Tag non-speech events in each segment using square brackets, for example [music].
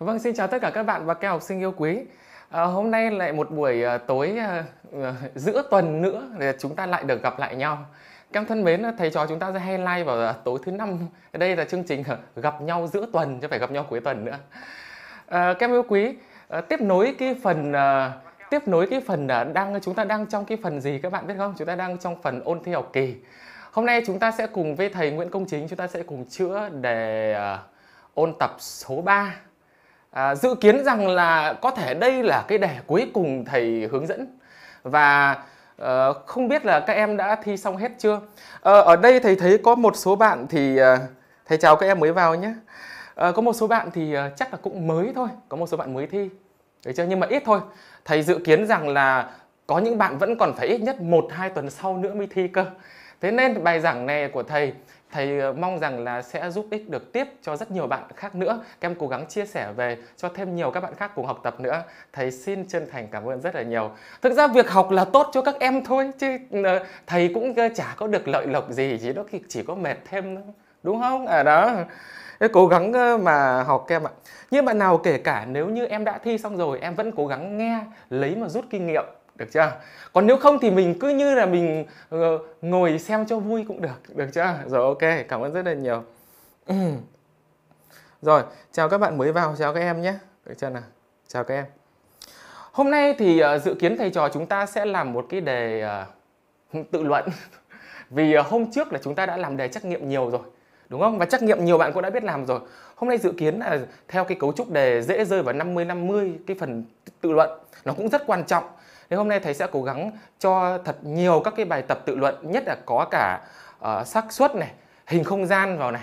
Vâng, xin chào tất cả các bạn và các học sinh yêu quý. À, hôm nay lại một buổi à, tối à, à giữa tuần nữa để chúng ta lại được gặp lại nhau. Các thân mến, thầy trò chúng ta sẽ hay like vào à, tối thứ năm. Đây là chương trình à, gặp nhau giữa tuần chứ phải gặp nhau cuối tuần nữa. À, các em yêu quý, à, tiếp nối cái phần à, tiếp nối cái phần à, đang chúng ta đang trong cái phần gì các bạn biết không? Chúng ta đang trong phần ôn thi học kỳ. Hôm nay chúng ta sẽ cùng với thầy Nguyễn Công Chính chúng ta sẽ cùng chữa đề à, ôn tập số 3 à, dự kiến rằng là có thể đây là cái đề cuối cùng thầy hướng dẫn và à, không biết là các em đã thi xong hết chưa à, ở đây thầy thấy có một số bạn thì à, thầy chào các em mới vào nhé à, có một số bạn thì à, chắc là cũng mới thôi có một số bạn mới thi được chưa nhưng mà ít thôi thầy dự kiến rằng là có những bạn vẫn còn phải ít nhất một hai tuần sau nữa mới thi cơ thế nên bài giảng này của thầy thầy ờ, mong rằng là sẽ giúp ích được tiếp cho rất nhiều bạn khác nữa các em cố gắng chia sẻ về cho thêm nhiều các bạn khác cùng học tập nữa thầy xin chân thành cảm ơn rất là nhiều thực ra việc học là tốt cho các em thôi chứ ờ, thầy cũng ờ, chả có được lợi lộc gì chỉ đó chỉ có mệt thêm thôi đúng không à đó cố gắng mà học em ạ nhưng bạn nào kể cả nếu như em đã thi xong rồi em vẫn cố gắng nghe lấy mà rút kinh nghiệm được chưa còn nếu không thì mình cứ như là mình ờ, ngồi xem cho vui cũng được được chưa rồi ok cảm ơn rất là nhiều [clears throat] rồi chào các bạn mới vào chào các em nhé được chưa nào chào các em hôm nay thì ờ, dự kiến thầy trò chúng ta sẽ làm một cái đề ờ, [laughs] tự luận [laughs] vì hôm trước là chúng ta đã làm đề trắc nghiệm nhiều rồi đúng không? Và trắc nghiệm nhiều bạn cũng đã biết làm rồi. Hôm nay dự kiến là theo cái cấu trúc đề dễ rơi vào 50 50 cái phần tự luận nó cũng rất quan trọng thì hôm nay thầy sẽ cố gắng cho thật nhiều các cái bài tập tự luận, nhất là có cả uh, xác suất này, hình không gian vào này.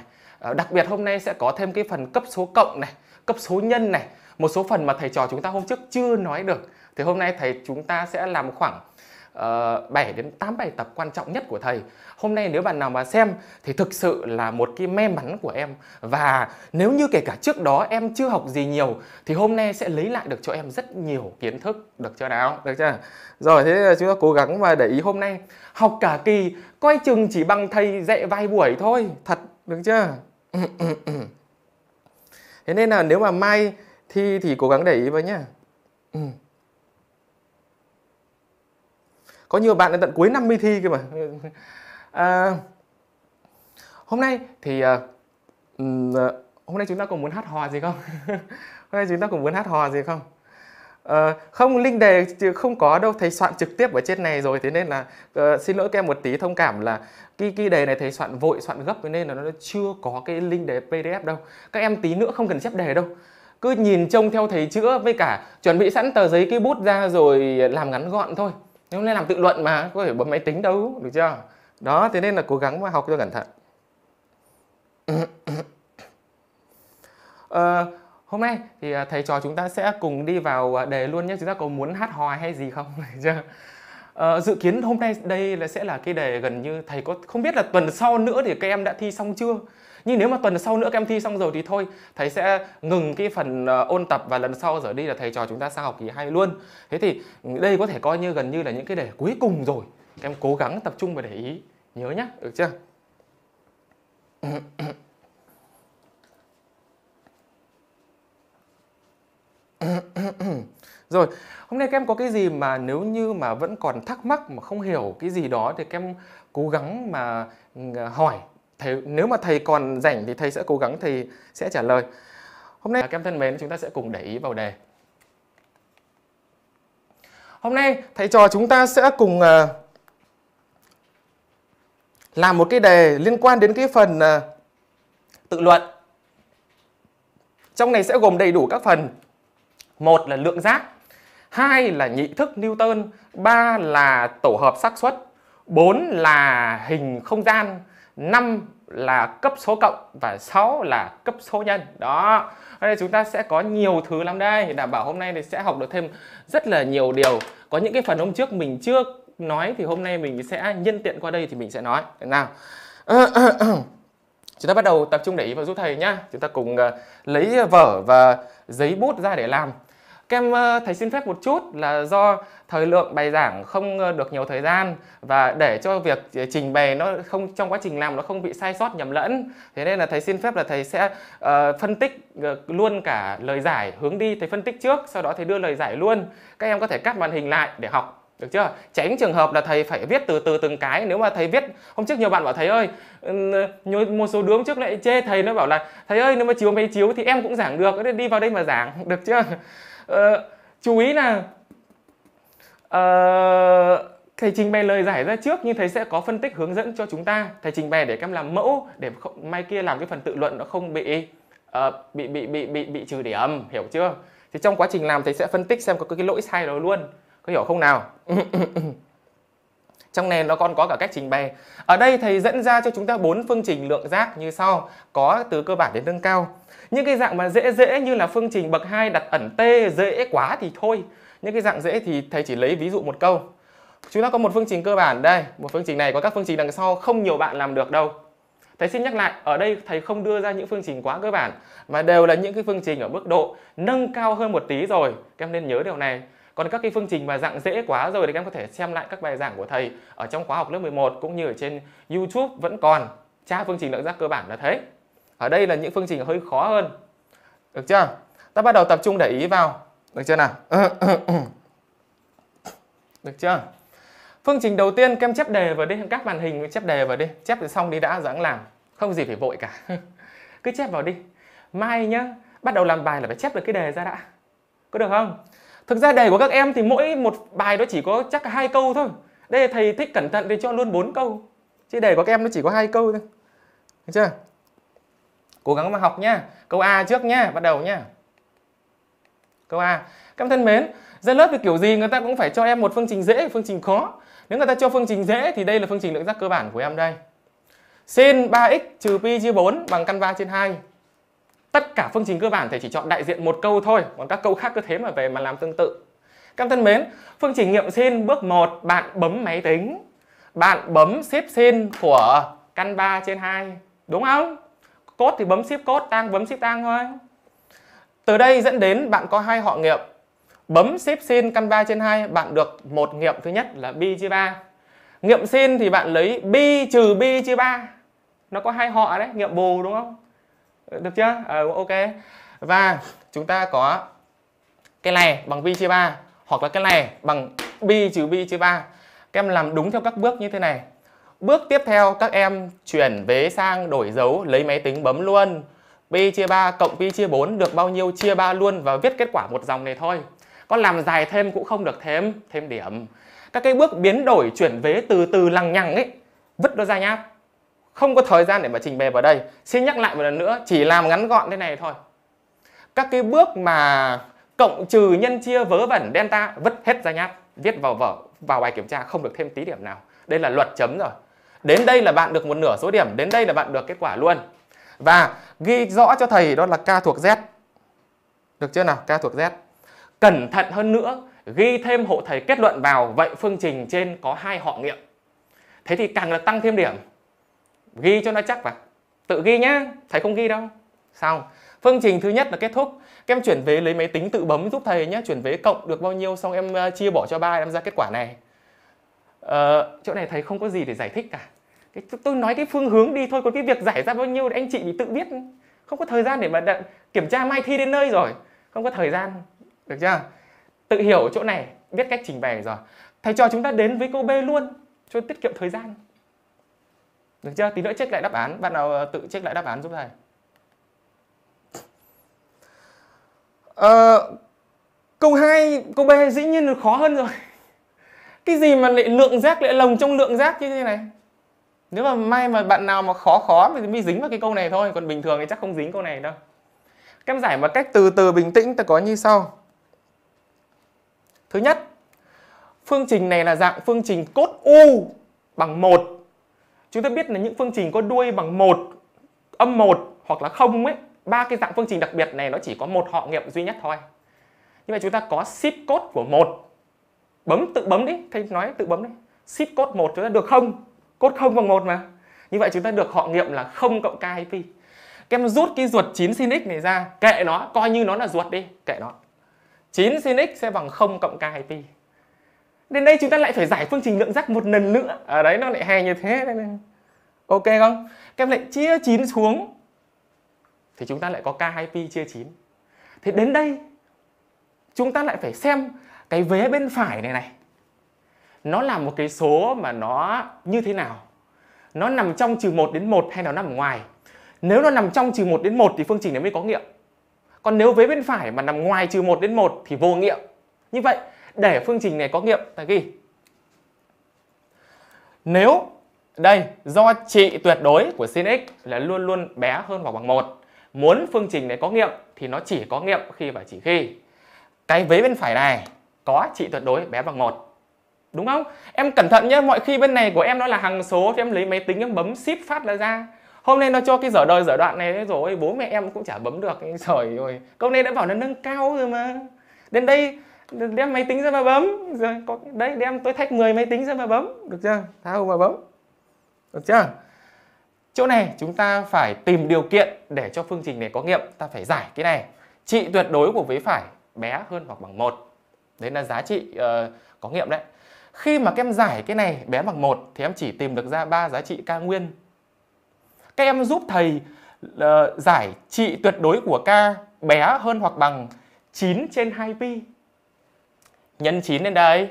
Uh, đặc biệt hôm nay sẽ có thêm cái phần cấp số cộng này, cấp số nhân này, một số phần mà thầy trò chúng ta hôm trước chưa nói được. Thì hôm nay thầy chúng ta sẽ làm khoảng uh, ờ, 7 đến 8 bài tập quan trọng nhất của thầy. Hôm nay nếu bạn nào mà xem thì thực sự là một cái may mắn của em và nếu như kể cả trước đó em chưa học gì nhiều thì hôm nay sẽ lấy lại được cho em rất nhiều kiến thức được chưa nào? Được chưa? Rồi thế chúng ta cố gắng và để ý hôm nay học cả kỳ coi chừng chỉ bằng thầy dạy vài buổi thôi, thật được chưa? [clears throat] thế nên là nếu mà mai thi thì cố gắng để ý vào nhá. Ừ có nhiều bạn đến tận cuối năm mới thi cơ mà à, hôm nay thì uh, hôm nay chúng ta cùng muốn hát hò gì không [laughs] hôm nay chúng ta cùng muốn hát hò gì không À, không linh đề không có đâu thầy soạn trực tiếp ở trên này rồi thế nên là uh, xin lỗi các em một tí thông cảm là cái cái đề này thầy soạn vội soạn gấp nên là nó chưa có cái linh đề pdf đâu các em tí nữa không cần chép đề đâu cứ nhìn trông theo thầy chữa với cả chuẩn bị sẵn tờ giấy cái bút ra rồi làm ngắn gọn thôi nếu lên làm tự luận mà có thể bấm máy tính đâu được chưa đó thế nên là cố gắng mà học cho cẩn thận [coughs] ờ, hôm nay thì à, thầy trò chúng ta sẽ cùng đi vào à, đề luôn nhé chúng ta có muốn hát hò hay gì không [laughs] được chưa Ờ, dự kiến hôm nay đây là sẽ là cái đề gần như thầy có không biết là tuần sau nữa thì các em đã thi xong chưa nhưng nếu mà tuần sau nữa các em thi xong rồi thì thôi thầy sẽ ngừng cái phần uh, ôn tập và lần sau giờ đi là thầy trò chúng ta sang học kỳ hai luôn thế thì đây có thể coi như gần như là những cái đề cuối cùng rồi các em cố gắng tập trung và để ý nhớ nhá được chưa [clears throat] [clears throat] Rồi, hôm nay kem có cái gì mà nếu như mà vẫn còn thắc mắc mà không hiểu cái gì đó thì kem cố gắng mà ờ, hỏi thầy nếu mà thầy còn rảnh thì thầy sẽ cố gắng thầy sẽ trả lời. Hôm nay kem thân mến, chúng ta sẽ cùng để ý vào đề. Hôm nay thầy trò chúng ta sẽ cùng ờ, làm một cái đề liên quan đến cái phần ờ, tự luận. Trong này sẽ gồm đầy đủ các phần. Một là lượng giác, hai là nhị thức Newton, ba là tổ hợp xác suất, bốn là hình không gian, năm là cấp số cộng và 6 là cấp số nhân. Đó. Ở đây chúng ta sẽ có nhiều thứ lắm đây, đảm bảo hôm nay thì sẽ học được thêm rất là nhiều điều. Có những cái phần hôm trước mình chưa nói thì hôm nay mình sẽ nhân tiện qua đây thì mình sẽ nói. Được nào. [clears throat] Chúng ta bắt đầu tập trung để ý vào giúp thầy nhá. Chúng ta cùng ờ, lấy vở và giấy bút ra để làm kem ờ, thầy xin phép một chút là do thời lượng bài giảng không ờ, được nhiều thời gian và để cho việc ờ, trình bày nó không trong quá trình làm nó không bị sai sót nhầm lẫn. Thế nên là thầy xin phép là thầy sẽ uh, phân tích luôn cả lời giải hướng đi thầy phân tích trước sau đó thầy đưa lời giải luôn. Các em có thể cắt màn hình lại để học được chưa? Tránh trường hợp là thầy phải viết từ từ từng cái Nếu mà thầy viết Hôm trước nhiều bạn bảo thầy ơi ừ, Một số đứa trước lại chê thầy nó bảo là Thầy ơi nếu mà chiếu máy chiếu thì em cũng giảng được Đi vào đây mà giảng [laughs] Được chưa? Ờ, chú ý là uh, thầy trình bày lời giải ra trước nhưng thầy sẽ có phân tích hướng dẫn cho chúng ta thầy trình bày để các em làm mẫu để không, mai kia làm cái phần tự luận nó không bị uh, bị, bị bị bị bị trừ điểm hiểu chưa thì trong quá trình làm thầy sẽ phân tích xem có cái lỗi sai đó luôn có hiểu không nào [laughs] trong nền nó còn có cả cách trình bày ở đây thầy dẫn ra cho chúng ta bốn phương trình lượng giác như sau có từ cơ bản đến nâng cao những cái dạng mà dễ dễ như là phương trình bậc 2 đặt ẩn t dễ quá thì thôi những cái dạng dễ thì thầy chỉ lấy ví dụ một câu chúng ta có một phương trình cơ bản đây một phương trình này có các phương trình đằng sau không nhiều bạn làm được đâu thầy xin nhắc lại ở đây thầy không đưa ra những phương trình quá cơ bản mà đều là những cái phương trình ở mức độ nâng cao hơn một tí rồi các em nên nhớ điều này còn các cái phương trình mà dạng dễ quá rồi thì các em có thể xem lại các bài giảng của thầy ở trong khóa học lớp 11 cũng như ở trên YouTube vẫn còn tra phương trình lượng giác cơ bản là thế ở đây là những phương trình hơi khó hơn được chưa ta bắt đầu tập trung để ý vào được chưa nào [coughs] được chưa phương trình đầu tiên kem chép đề vào đi các màn hình chép đề vào đi chép xong đi đã dáng làm không gì phải vội cả [laughs] cứ chép vào đi mai nhá bắt đầu làm bài là phải chép được cái đề ra đã có được không thực ra đề của các em thì mỗi một bài nó chỉ có chắc hai câu thôi đây thầy thích cẩn thận thì cho luôn bốn câu chứ đề của các em nó chỉ có hai câu thôi được chưa cố gắng mà học nhá câu a trước nhá bắt đầu nhá câu a các em thân mến ra lớp thì kiểu gì người ta cũng phải cho em một phương trình dễ phương trình khó nếu người ta cho phương trình dễ thì đây là phương trình lượng giác cơ bản của em đây sin 3x trừ pi chia 4 bằng căn 3 trên 2 tất cả phương trình cơ bản thì chỉ chọn đại diện một câu thôi còn các câu khác cứ thế mà về mà làm tương tự các thân mến phương trình nghiệm sin bước 1 bạn bấm máy tính bạn bấm ship sin của căn 3 trên 2 đúng không cốt thì bấm ship cốt tang bấm ship tang thôi từ đây dẫn đến bạn có hai họ nghiệm bấm ship sin căn 3 trên 2 bạn được một nghiệm thứ nhất là bi chia 3 nghiệm sin thì bạn lấy bi trừ bi chia 3 nó có hai họ đấy nghiệm bù đúng không được chưa à, ok và chúng ta có cái này bằng pi chia 3 hoặc là cái này bằng pi trừ pi chia 3 các em làm đúng theo các bước như thế này bước tiếp theo các em chuyển vế sang đổi dấu lấy máy tính bấm luôn pi chia 3 cộng pi chia 4 được bao nhiêu chia 3 luôn và viết kết quả một dòng này thôi có làm dài thêm cũng không được thêm thêm điểm các cái bước biến đổi chuyển vế từ từ lằng nhằng ấy vứt nó ra nhá không có thời gian để mà trình bày vào đây xin nhắc lại một lần nữa chỉ làm ngắn gọn thế này thôi các cái bước mà cộng trừ nhân chia vớ vẩn delta vứt hết ra nháp viết vào vở vào bài kiểm tra không được thêm tí điểm nào đây là luật chấm rồi đến đây là bạn được một nửa số điểm đến đây là bạn được kết quả luôn và ghi rõ cho thầy đó là k thuộc z được chưa nào k thuộc z cẩn thận hơn nữa ghi thêm hộ thầy kết luận vào vậy phương trình trên có hai họ nghiệm thế thì càng là tăng thêm điểm ghi cho nó chắc vào tự ghi nhá thầy không ghi đâu xong phương trình thứ nhất là kết thúc các em chuyển về lấy máy tính tự bấm giúp thầy nhé chuyển về cộng được bao nhiêu xong em ờ, chia bỏ cho ba em ra kết quả này ờ, chỗ này thầy không có gì để giải thích cả cái, tôi nói cái phương hướng đi thôi còn cái việc giải ra bao nhiêu anh chị bị tự biết không có thời gian để mà đợi, kiểm tra mai thi đến nơi rồi không có thời gian được chưa tự hiểu chỗ này biết cách trình bày rồi thầy cho chúng ta đến với câu b luôn cho tiết kiệm thời gian được chưa? Tí nữa check lại đáp án, bạn nào ờ, tự check lại đáp án giúp thầy. Ờ, câu 2, câu B dĩ nhiên là khó hơn rồi. [laughs] Cái gì mà lại lượng rác lại lồng trong lượng rác như thế này? Nếu mà may mà bạn nào mà khó khó thì mới dính vào cái câu này thôi, còn bình thường thì chắc không dính câu này đâu. Các em giải một cách từ từ bình tĩnh ta có như sau. Thứ nhất, phương trình này là dạng phương trình cốt u bằng 1 chúng ta biết là những phương trình có đuôi bằng một âm một hoặc là không ấy ba cái dạng phương trình đặc biệt này nó chỉ có một họ nghiệm duy nhất thôi như vậy chúng ta có ship code của một bấm tự bấm đi thầy nói tự bấm đi ship code một chúng ta được không code không bằng một mà như vậy chúng ta được họ nghiệm là không cộng k hay pi các em rút cái ruột 9 sin x này ra kệ nó coi như nó là ruột đi kệ nó 9 sin x sẽ bằng 0 cộng k hay pi đến đây chúng ta lại phải giải phương trình lượng giác một lần nữa ở à, đấy nó lại hay như thế đây này. ok không các em lại chia 9 xuống thì chúng ta lại có K2P chia 9 Thế đến đây chúng ta lại phải xem cái vế bên phải này này nó là một cái số mà nó như thế nào nó nằm trong trừ 1 đến 1 hay nó nằm ngoài nếu nó nằm trong trừ 1 đến 1 thì phương trình này mới có nghiệm còn nếu vế bên phải mà nằm ngoài trừ 1 đến 1 thì vô nghiệm như vậy để phương trình này có nghiệm ta ghi nếu đây do trị tuyệt đối của sin x là luôn luôn bé hơn hoặc bằng một muốn phương trình này có nghiệm thì nó chỉ có nghiệm khi và chỉ khi cái vế bên phải này có trị tuyệt đối bé bằng một đúng không em cẩn thận nhé mọi khi bên này của em nó là hằng số thì em lấy máy tính em bấm ship phát là ra hôm nay nó cho cái dở đời dở đoạn này rồi bố mẹ em cũng chả bấm được trời ơi câu này đã bảo nó nâng cao rồi mà đến đây đem máy tính ra mà bấm rồi có đấy đem tôi thách 10 máy tính ra mà bấm được chưa tháo mà bấm được chưa chỗ này chúng ta phải tìm điều kiện để cho phương trình này có nghiệm ta phải giải cái này trị tuyệt đối của vế phải bé hơn hoặc bằng một đấy là giá trị uh, có nghiệm đấy khi mà các em giải cái này bé bằng một thì em chỉ tìm được ra ba giá trị ca nguyên các em giúp thầy uh, giải trị tuyệt đối của k bé hơn hoặc bằng 9 trên 2 pi nhân 9 lên đây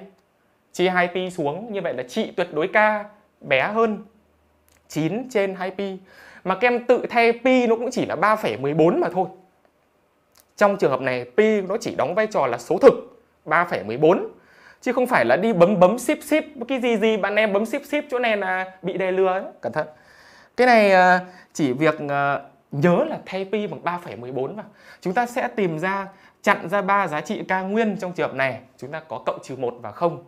chia 2 pi xuống như vậy là trị tuyệt đối k bé hơn 9 trên 2 pi mà các em tự thay pi nó cũng chỉ là 3,14 mà thôi trong trường hợp này pi nó chỉ đóng vai trò là số thực 3,14 chứ không phải là đi bấm bấm ship ship cái gì gì bạn em bấm ship ship chỗ này là bị đề lừa ấy. cẩn thận cái này ờ, chỉ việc ờ, nhớ là thay pi bằng 3,14 mà chúng ta sẽ tìm ra chặn ra ba giá trị k nguyên trong trường hợp này chúng ta có cộng trừ 1 và 0.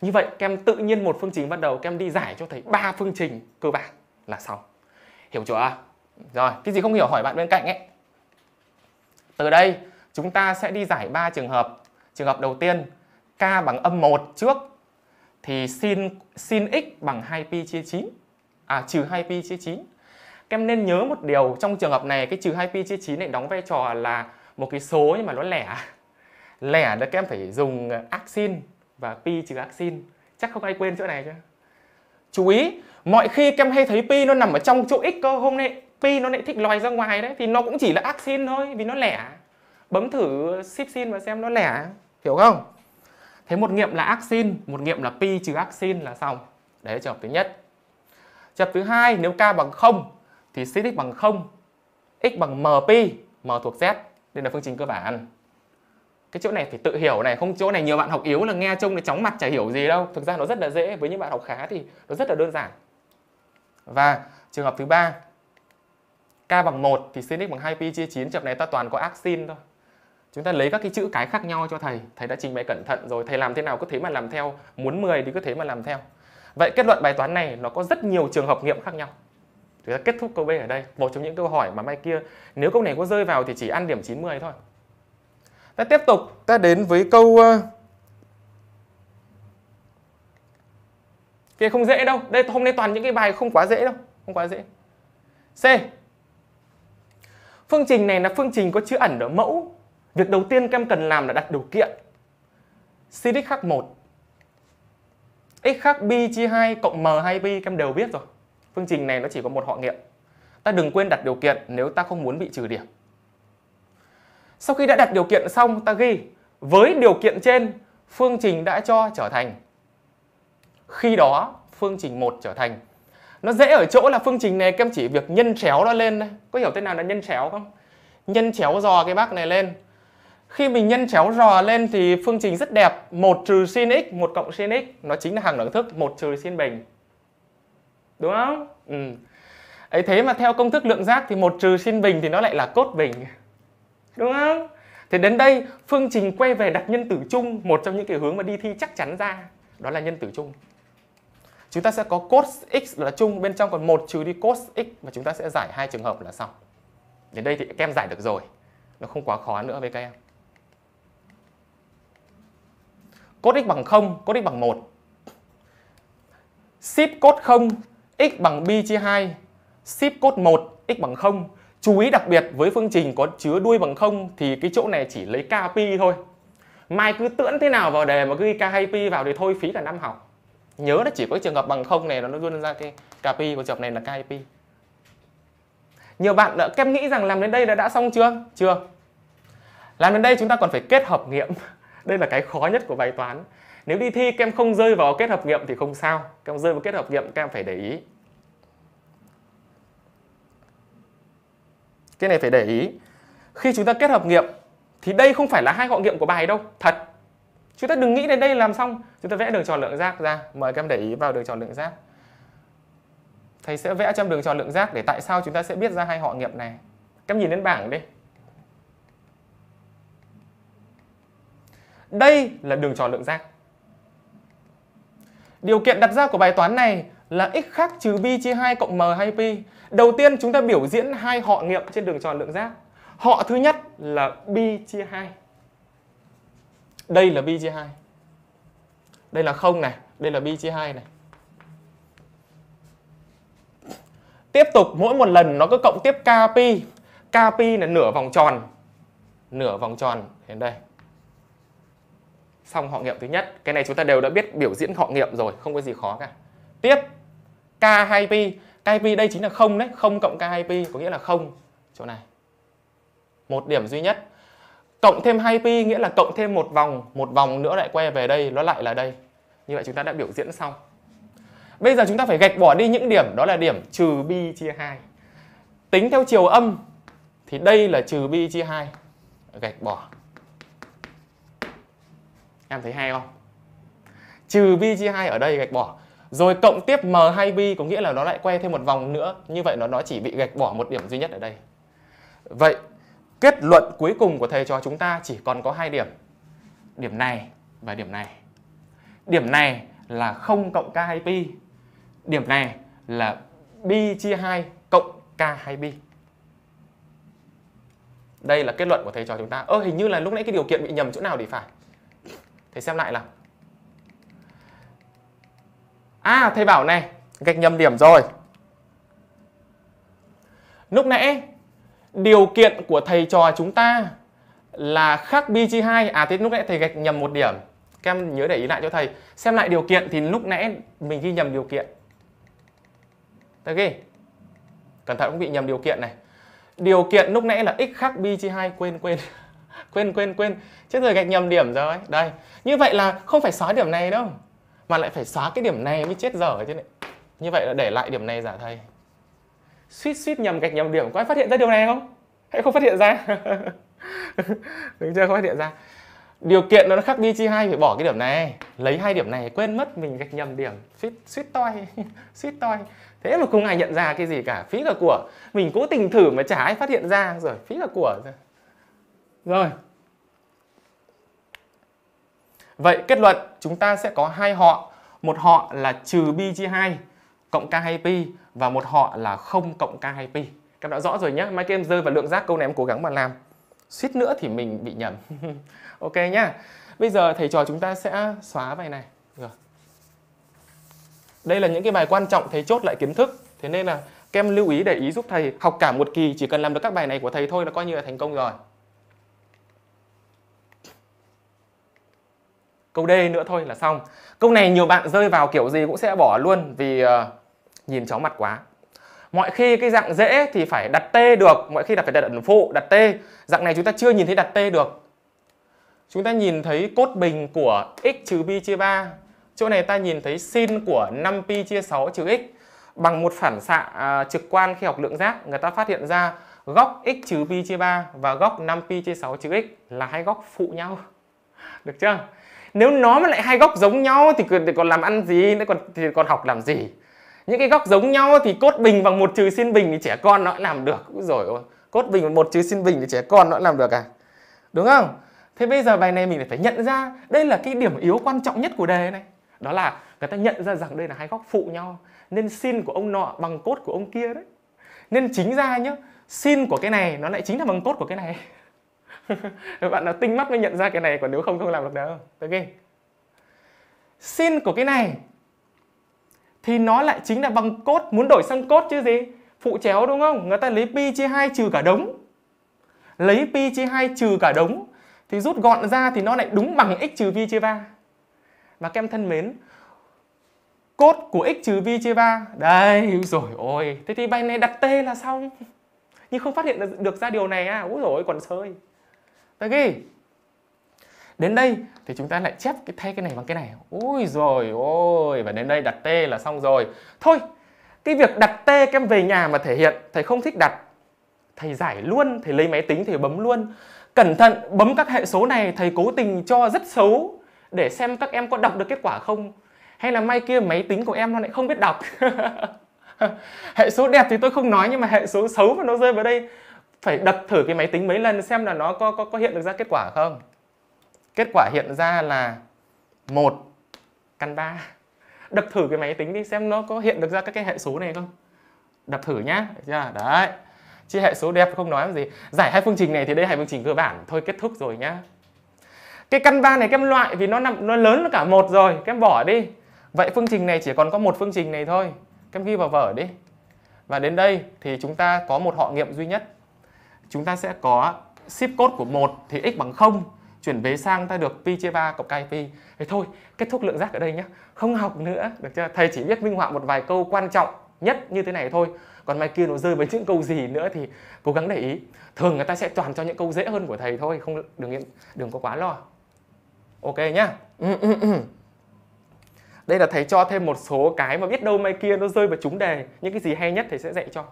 Như vậy các em tự nhiên một phương trình bắt đầu các em đi giải cho thầy ba phương trình cơ bản là xong. Hiểu chưa? Rồi, cái gì không hiểu hỏi bạn bên cạnh ấy. Từ đây chúng ta sẽ đi giải ba trường hợp. Trường hợp đầu tiên k bằng âm 1 trước thì sin sin x bằng 2pi chia 9 à trừ 2pi chia 9. Các em nên nhớ một điều trong trường hợp này cái trừ 2pi chia 9 này đóng vai trò là một cái số nhưng mà nó lẻ lẻ là các em phải dùng axin và pi trừ axin chắc không ai quên chỗ này chứ chú ý mọi khi các em hay thấy pi nó nằm ở trong chỗ x cơ hôm nay pi nó lại thích lòi ra ngoài đấy thì nó cũng chỉ là axin thôi vì nó lẻ bấm thử ship sin và xem nó lẻ hiểu không thế một nghiệm là axin một nghiệm là pi trừ axin là xong đấy trường hợp thứ nhất trường hợp thứ hai nếu k bằng 0 thì cx bằng 0 x bằng m pi m thuộc z đây là phương trình cơ bản cái chỗ này phải tự hiểu này không chỗ này nhiều bạn học yếu là nghe trông là chóng mặt chả hiểu gì đâu thực ra nó rất là dễ với những bạn học khá thì nó rất là đơn giản và trường hợp thứ ba k bằng 1 thì sin x bằng 2 pi chia 9 trường này ta toàn có ác sin thôi chúng ta lấy các cái chữ cái khác nhau cho thầy thầy đã trình bày cẩn thận rồi thầy làm thế nào cứ thế mà làm theo muốn 10 thì cứ thế mà làm theo vậy kết luận bài toán này nó có rất nhiều trường hợp nghiệm khác nhau Chúng ta kết thúc câu B ở đây. Một trong những câu hỏi mà mai kia nếu câu này có rơi vào thì chỉ ăn điểm 90 thôi. Ta tiếp tục, ta đến với câu kia ờ, không dễ đâu. Đây hôm nay toàn những cái bài không quá dễ đâu, không quá dễ. C. Phương trình này là phương trình có chữ ẩn ở mẫu. Việc đầu tiên các em cần làm là đặt điều kiện. Sin x khác 1 x khác b chia 2 cộng m2 b các em đều biết rồi phương trình này nó chỉ có một họ nghiệm ta đừng quên đặt điều kiện nếu ta không muốn bị trừ điểm sau khi đã đặt điều kiện xong ta ghi với điều kiện trên phương trình đã cho trở thành khi đó phương trình 1 trở thành nó dễ ở chỗ là phương trình này kem chỉ việc nhân chéo nó lên có hiểu thế nào là nhân chéo không nhân chéo dò cái bác này lên khi mình nhân chéo dò lên thì phương trình rất đẹp 1 trừ sin x 1 cộng sin x nó chính là hàng đẳng thức 1 trừ sin bình đúng không ừ. ấy thế mà theo công thức lượng giác thì một trừ sin bình thì nó lại là cốt bình đúng không thế đến đây phương trình quay về đặt nhân tử chung một trong những cái hướng mà đi thi chắc chắn ra đó là nhân tử chung chúng ta sẽ có cos x là chung bên trong còn một trừ đi cos x mà chúng ta sẽ giải hai trường hợp là xong đến đây thì kem giải được rồi nó không quá khó nữa với các em cos x bằng 0, cos x bằng 1 ship cos 0 x bằng b chia 2 ship cốt 1 x bằng 0 chú ý đặc biệt với phương trình có chứa đuôi bằng 0 thì cái chỗ này chỉ lấy k pi thôi mai cứ tưởng thế nào vào đề mà cứ ghi k hay pi vào thì thôi phí cả năm học nhớ là chỉ có trường hợp bằng 0 này nó luôn ra cái k pi của trường hợp này là k hay pi nhiều bạn đã, kem nghĩ rằng làm đến đây là đã xong chưa chưa làm đến đây chúng ta còn phải kết hợp nghiệm [laughs] đây là cái khó nhất của bài toán nếu đi thi các em không rơi vào kết hợp nghiệm thì không sao các em rơi vào kết hợp nghiệm các em phải để ý cái này phải để ý khi chúng ta kết hợp nghiệm thì đây không phải là hai họ nghiệm của bài đâu thật chúng ta đừng nghĩ đến đây làm xong chúng ta vẽ đường tròn lượng giác ra mời các em để ý vào đường tròn lượng giác thầy sẽ vẽ trong đường tròn lượng giác để tại sao chúng ta sẽ biết ra hai họ nghiệm này các em nhìn đến bảng đi đây là đường tròn lượng giác Điều kiện đặt ra của bài toán này là x khác trừ bi chia 2 cộng m hay pi. Đầu tiên chúng ta biểu diễn hai họ nghiệm trên đường tròn lượng giác. Họ thứ nhất là bi chia 2. Đây là bi chia 2. Đây là không này, đây là bi chia 2 này. Tiếp tục mỗi một lần nó cứ cộng tiếp k pi. K pi là nửa vòng tròn. Nửa vòng tròn đến đây xong họ nghiệm thứ nhất cái này chúng ta đều đã biết biểu diễn họ nghiệm rồi không có gì khó cả tiếp k 2 pi k 2 pi đây chính là không đấy không cộng k 2 pi có nghĩa là không chỗ này một điểm duy nhất cộng thêm 2 pi nghĩa là cộng thêm một vòng một vòng nữa lại quay về đây nó lại là đây như vậy chúng ta đã biểu diễn xong bây giờ chúng ta phải gạch bỏ đi những điểm đó là điểm trừ bi chia 2 tính theo chiều âm thì đây là trừ bi chia 2 gạch bỏ em thấy hay không trừ bi chia 2 ở đây gạch bỏ rồi cộng tiếp m hay bi có nghĩa là nó lại quay thêm một vòng nữa như vậy nó nó chỉ bị gạch bỏ một điểm duy nhất ở đây vậy kết luận cuối cùng của thầy cho chúng ta chỉ còn có hai điểm điểm này và điểm này điểm này là không cộng k hay pi điểm này là b chia 2 cộng k hay pi đây là kết luận của thầy trò chúng ta ơ hình như là lúc nãy cái điều kiện bị nhầm chỗ nào thì phải thầy xem lại nào à thầy bảo này gạch nhầm điểm rồi lúc nãy điều kiện của thầy trò chúng ta là khác bi chi 2 à thế lúc nãy thầy gạch nhầm một điểm các em nhớ để ý lại cho thầy xem lại điều kiện thì lúc nãy mình ghi nhầm điều kiện thầy ghi cẩn thận không bị nhầm điều kiện này điều kiện lúc nãy là x khác bi chi 2 quên quên quên quên quên chết rồi gạch nhầm điểm rồi đây như vậy là không phải xóa điểm này đâu mà lại phải xóa cái điểm này mới chết dở chứ này như vậy là để lại điểm này giả thầy suýt suýt nhầm gạch nhầm điểm có ai phát hiện ra điều này không hãy không phát hiện ra [laughs] đừng chưa không phát hiện ra điều kiện nó khác đi chi hai phải bỏ cái điểm này lấy hai điểm này quên mất mình gạch nhầm điểm suýt suýt toi [laughs] suýt toi thế mà không ai nhận ra cái gì cả phí là của mình cố tình thử mà chả ai phát hiện ra rồi phí là của rồi rồi. Vậy kết luận chúng ta sẽ có hai họ, một họ là trừ bi chia 2 cộng k 2 pi và một họ là không cộng k 2 pi. Các bạn đã rõ rồi nhé, Mai Kem rơi vào lượng giác câu này em cố gắng mà làm. Suýt nữa thì mình bị nhầm. [laughs] ok nhá. Bây giờ thầy trò chúng ta sẽ xóa bài này. Rồi. Đây là những cái bài quan trọng thầy chốt lại kiến thức. Thế nên là kem lưu ý để ý giúp thầy học cả một kỳ chỉ cần làm được các bài này của thầy thôi là coi như là thành công rồi. câu D nữa thôi là xong câu này nhiều bạn rơi vào kiểu gì cũng sẽ bỏ luôn vì uh, nhìn chóng mặt quá mọi khi cái dạng dễ thì phải đặt T được mọi khi là phải đặt ẩn phụ đặt T dạng này chúng ta chưa nhìn thấy đặt T được chúng ta nhìn thấy cốt bình của x trừ pi chia 3 chỗ này ta nhìn thấy sin của 5 pi chia 6 trừ x bằng một phản xạ à, trực quan khi học lượng giác người ta phát hiện ra góc x trừ pi chia 3 và góc 5 pi chia 6 trừ x là hai góc phụ nhau được chưa nếu nó mà lại hai góc giống nhau thì còn làm ăn gì nữa còn thì còn học làm gì những cái góc giống nhau thì cốt bình bằng một trừ sin bình thì trẻ con nó làm được rồi cốt bình bằng một trừ sin bình thì trẻ con nó làm được à đúng không thế bây giờ bài này mình phải nhận ra đây là cái điểm yếu quan trọng nhất của đề này đó là người ta nhận ra rằng đây là hai góc phụ nhau nên sin của ông nọ bằng cốt của ông kia đấy nên chính ra nhá sin của cái này nó lại chính là bằng cốt của cái này [laughs] bạn nào tinh mắt mới nhận ra cái này còn nếu không không làm được đâu ok xin của cái này thì nó lại chính là bằng cốt muốn đổi sang cốt chứ gì phụ chéo đúng không người ta lấy pi chia hai trừ cả đống lấy pi chia hai trừ cả đống thì rút gọn ra thì nó lại đúng bằng x trừ vi chia ba và kem thân mến cốt của x trừ vi chia ba đây rồi ôi thế thì bài này đặt t là xong [laughs] nhưng không phát hiện được ra điều này à úi rồi còn sơi ta ghi đến đây thì chúng ta lại chép cái thay cái này bằng cái này ui rồi ôi và đến đây đặt t là xong rồi thôi cái việc đặt t các em về nhà mà thể hiện thầy không thích đặt thầy giải luôn thầy lấy máy tính thầy bấm luôn cẩn thận bấm các hệ số này thầy cố tình cho rất xấu để xem các em có đọc được kết quả không hay là may kia máy tính của em nó lại không biết đọc [laughs] hệ số đẹp thì tôi không nói nhưng mà hệ số xấu mà nó rơi vào đây phải đập thử cái máy tính mấy lần xem là nó có có có hiện được ra kết quả không kết quả hiện ra là một căn ba đập thử cái máy tính đi xem nó có hiện được ra các cái hệ số này không đập thử nhá chưa đấy chia hệ số đẹp không nói gì giải hai phương trình này thì đây hai phương trình cơ bản thôi kết thúc rồi nhá cái căn ba này các em loại vì nó nằm nó lớn cả một rồi các em bỏ đi vậy phương trình này chỉ còn có một phương trình này thôi các em ghi vào vở đi và đến đây thì chúng ta có một họ nghiệm duy nhất chúng ta sẽ có ship code của một thì x bằng 0 chuyển về sang ta được pi chia 3 cộng k pi. Thế thôi, kết thúc lượng giác ở đây nhé. Không học nữa, được chưa? Thầy chỉ biết minh họa một vài câu quan trọng nhất như thế này thôi. Còn mai kia nó rơi với những câu gì nữa thì cố gắng để ý. Thường người ta sẽ toàn cho những câu dễ hơn của thầy thôi, không đừng đừng có quá lo. Ok nhá. Đây là thầy cho thêm một số cái mà biết đâu mai kia nó rơi vào trúng đề, những cái gì hay nhất thầy sẽ dạy cho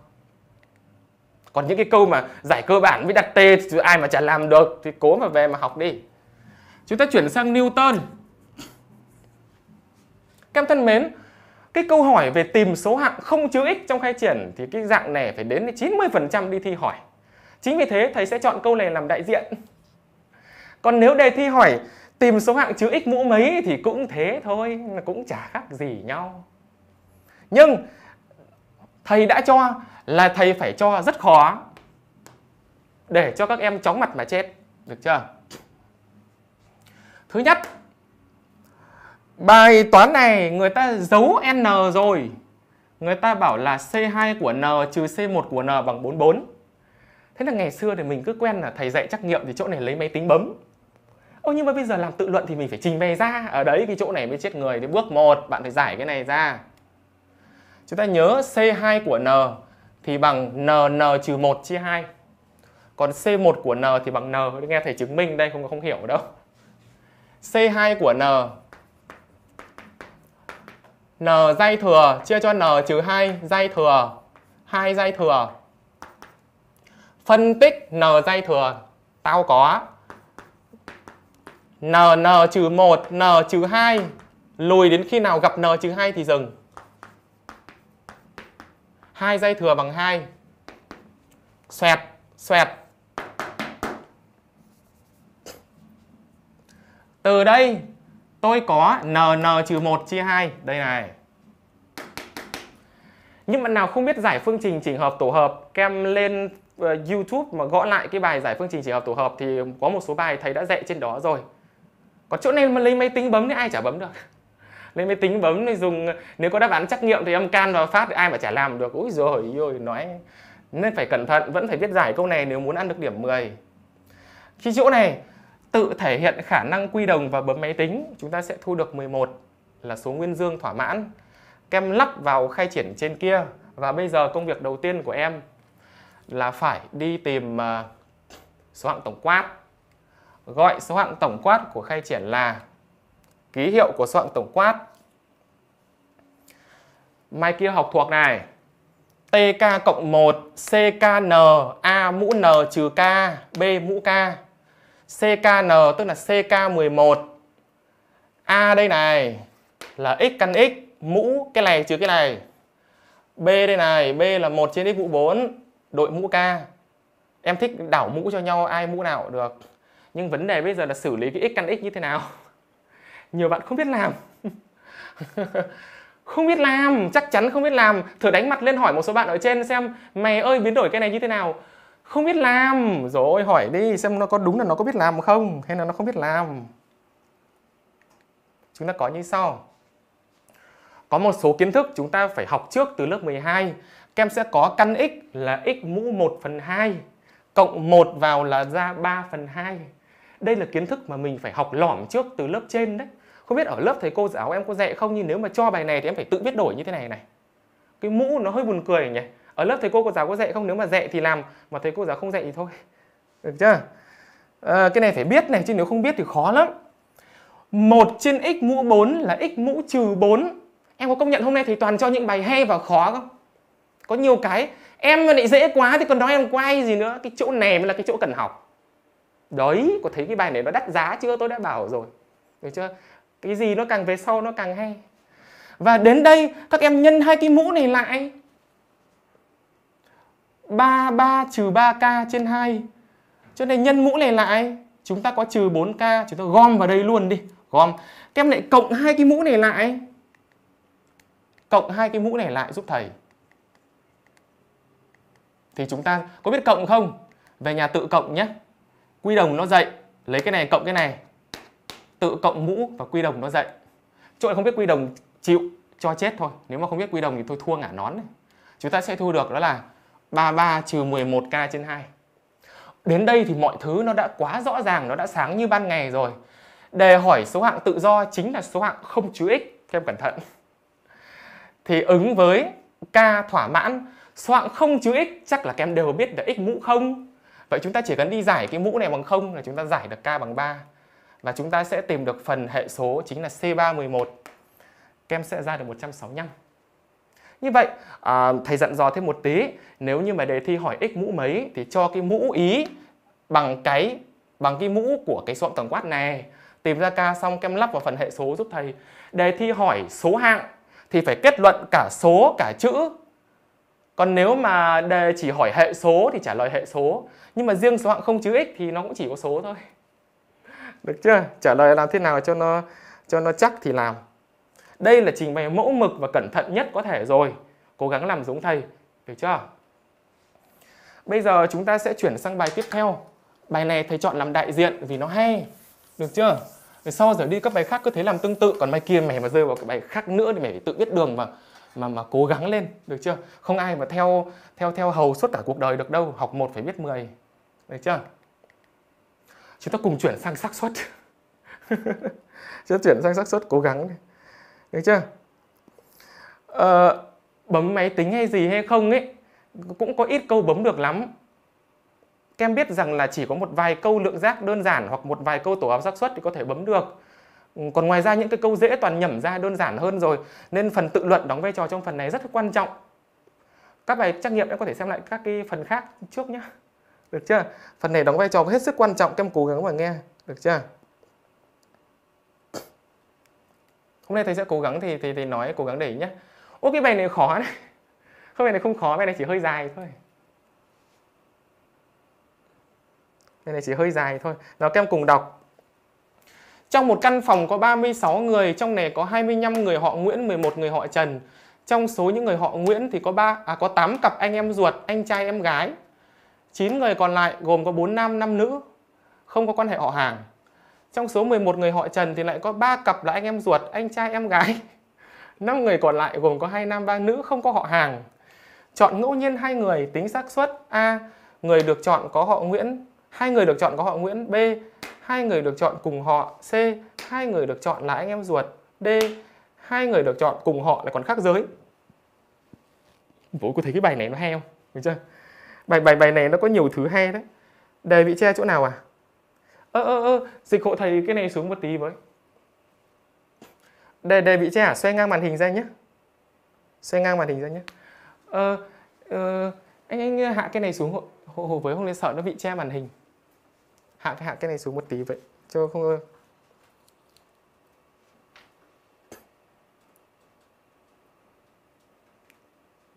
còn những cái câu mà giải cơ bản với đặt t thì ai mà chả làm được thì cố mà về mà học đi chúng ta chuyển sang newton các em thân mến cái câu hỏi về tìm số hạng không chứa x trong khai triển thì cái dạng này phải đến 90% đi thi hỏi chính vì thế thầy sẽ chọn câu này làm đại diện còn nếu đề thi hỏi tìm số hạng chứa x mũ mấy thì cũng thế thôi cũng chả khác gì nhau nhưng thầy đã cho là thầy phải cho rất khó để cho các em chóng mặt mà chết được chưa thứ nhất bài toán này người ta giấu n rồi người ta bảo là c2 của n trừ c1 của n bằng 44 thế là ngày xưa thì mình cứ quen là thầy dạy trắc nghiệm thì chỗ này lấy máy tính bấm Ô nhưng mà bây giờ làm tự luận thì mình phải trình bày ra Ở đấy cái chỗ này mới chết người Thì bước 1 bạn phải giải cái này ra Chúng ta nhớ C2 của N thì bằng n n trừ 1 chia 2. Còn C1 của n thì bằng n, nghe thầy chứng minh đây không không hiểu đâu. C2 của n n dây thừa chia cho n trừ 2 dây thừa 2 dây thừa. Phân tích n dây thừa tao có n n trừ 1 n trừ 2 lùi đến khi nào gặp n trừ 2 thì dừng hai dây thừa bằng hai xoẹt xoẹt từ đây tôi có n n 1 chia 2 đây này nhưng bạn nào không biết giải phương trình chỉnh hợp tổ hợp kem lên uh, YouTube mà gõ lại cái bài giải phương trình chỉnh hợp tổ hợp thì có một số bài thầy đã dạy trên đó rồi còn chỗ này mà lấy máy tính bấm thì ai chả bấm được lên máy tính bấm thì dùng nếu có đáp án trắc nghiệm thì âm can vào phát thì ai mà chả làm được úi rồi ôi nói nên phải cẩn thận vẫn phải viết giải câu này nếu muốn ăn được điểm 10 khi chỗ này tự thể hiện khả năng quy đồng và bấm máy tính chúng ta sẽ thu được 11 là số nguyên dương thỏa mãn kem lắp vào khai triển trên kia và bây giờ công việc đầu tiên của em là phải đi tìm à, số hạng tổng quát gọi số hạng tổng quát của khai triển là ký hiệu của soạn tổng quát mai kia học thuộc này TK cộng 1 CKN A mũ N trừ K B mũ K CKN tức là CK11 A đây này là x căn x mũ cái này trừ cái này B đây này B là 1 trên x mũ 4 đội mũ K em thích đảo mũ cho nhau ai mũ nào cũng được nhưng vấn đề bây giờ là xử lý cái x căn x như thế nào nhiều bạn không biết làm [laughs] không biết làm chắc chắn không biết làm thử đánh mặt lên hỏi một số bạn ở trên xem mày ơi biến đổi cái này như thế nào không biết làm rồi hỏi đi xem nó có đúng là nó có biết làm không hay là nó không biết làm chúng ta có như sau có một số kiến thức chúng ta phải học trước từ lớp 12 các em sẽ có căn x là x mũ 1 phần 2 cộng 1 vào là ra 3 phần 2 đây là kiến thức mà mình phải học lỏm trước từ lớp trên đấy không biết ở lớp thầy cô giáo em có dạy không nhưng nếu mà cho bài này thì em phải tự viết đổi như thế này này cái mũ nó hơi buồn cười nhỉ ở lớp thầy cô cô giáo có dạy không nếu mà dạy thì làm mà thầy cô giáo không dạy thì thôi được chưa à, cái này phải biết này chứ nếu không biết thì khó lắm 1 trên x mũ 4 là x mũ trừ 4 em có công nhận hôm nay thầy toàn cho những bài hay và khó không có nhiều cái em mà lại dễ quá thì còn nói em quay gì nữa cái chỗ này mới là cái chỗ cần học đấy có thấy cái bài này nó đắt giá chưa tôi đã bảo rồi được chưa cái gì nó càng về sau nó càng hay và đến đây các em nhân hai cái mũ này lại 3 3 trừ 3k trên 2 cho nên nhân mũ này lại chúng ta có trừ 4k chúng ta gom vào đây luôn đi gom các em lại cộng hai cái mũ này lại cộng hai cái mũ này lại giúp thầy thì chúng ta có biết cộng không về nhà tự cộng nhé quy đồng nó dậy lấy cái này cộng cái này tự cộng mũ và quy đồng nó dậy chỗ này không biết quy đồng chịu cho chết thôi nếu mà không biết quy đồng thì tôi thua ngả nón này. chúng ta sẽ thu được đó là 33 trừ 11k trên 2 đến đây thì mọi thứ nó đã quá rõ ràng nó đã sáng như ban ngày rồi đề hỏi số hạng tự do chính là số hạng không chứa x các em cẩn thận thì ứng với k thỏa mãn số hạng không chứa x chắc là các em đều biết là x mũ không vậy chúng ta chỉ cần đi giải cái mũ này bằng không là chúng ta giải được k bằng 3 và chúng ta sẽ tìm được phần hệ số chính là C311. Các em sẽ ra được 165. Như vậy, à, thầy dặn dò thêm một tí, nếu như mà đề thi hỏi x mũ mấy thì cho cái mũ ý bằng cái bằng cái mũ của cái số tổng quát này, tìm ra k xong kem lắp vào phần hệ số giúp thầy. Đề thi hỏi số hạng thì phải kết luận cả số cả chữ. Còn nếu mà đề chỉ hỏi hệ số thì trả lời hệ số, nhưng mà riêng số hạng không chữ x thì nó cũng chỉ có số thôi được chưa trả lời làm thế nào cho nó cho nó chắc thì làm đây là trình bày mẫu mực và cẩn thận nhất có thể rồi cố gắng làm giống thầy được chưa bây giờ chúng ta sẽ chuyển sang bài tiếp theo bài này thầy chọn làm đại diện vì nó hay được chưa rồi sau giờ đi các bài khác cứ thế làm tương tự còn bài kia mày mà rơi vào cái bài khác nữa thì mày phải tự biết đường mà mà mà cố gắng lên được chưa không ai mà theo theo theo hầu suốt cả cuộc đời được đâu học một phải biết 10 được chưa chúng ta cùng chuyển sang xác suất [laughs] chúng ta chuyển sang xác suất cố gắng được chưa à, bấm máy tính hay gì hay không ấy cũng có ít câu bấm được lắm các em biết rằng là chỉ có một vài câu lượng giác đơn giản hoặc một vài câu tổ hợp xác suất thì có thể bấm được ừ, còn ngoài ra những cái câu dễ toàn nhẩm ra đơn giản hơn rồi nên phần tự luận đóng vai trò trong phần này rất quan trọng các bài trắc nghiệm em có thể xem lại các cái phần khác trước nhé được chưa? Phần này đóng vai trò hết sức quan trọng các em cố gắng mà nghe. Được chưa? Hôm nay thầy sẽ cố gắng thì thì thầy nói cố gắng để ý nhé. Ô cái bài này khó này. [laughs] Không bài này không khó, bài này chỉ hơi dài thôi. Bài này chỉ hơi dài thôi. Nào các em cùng đọc. Trong một căn phòng có 36 người, trong này có 25 người họ Nguyễn, 11 người họ Trần. Trong số những người họ Nguyễn thì có ba à có 8 cặp anh em ruột, anh trai em gái. 9 người còn lại gồm có 4 nam 5 nữ, không có quan hệ họ hàng. Trong số 11 người họ Trần thì lại có 3 cặp là anh em ruột, anh trai em gái. 5 [laughs] người còn lại gồm có 2 nam 3 nữ không có họ hàng. Chọn ngẫu nhiên hai người tính xác suất A, người được chọn có họ Nguyễn, hai người được chọn có họ Nguyễn, B, hai người được chọn cùng họ, C, hai người được chọn là anh em ruột, D, hai người được chọn cùng họ lại còn khác giới. Bố có thấy cái bài này nó hay không? Được chưa? bài bài bài này nó có nhiều thứ hay đấy đề bị che chỗ nào à ơ ơ ơ dịch hộ thầy cái này xuống một tí với đề đề bị che à xoay ngang màn hình ra nhé xoay ngang màn hình ra nhé ờ, ờ, anh anh hạ cái này xuống hộ hộ, với không nên sợ nó bị che màn hình hạ hạ cái này xuống một tí vậy cho không ơi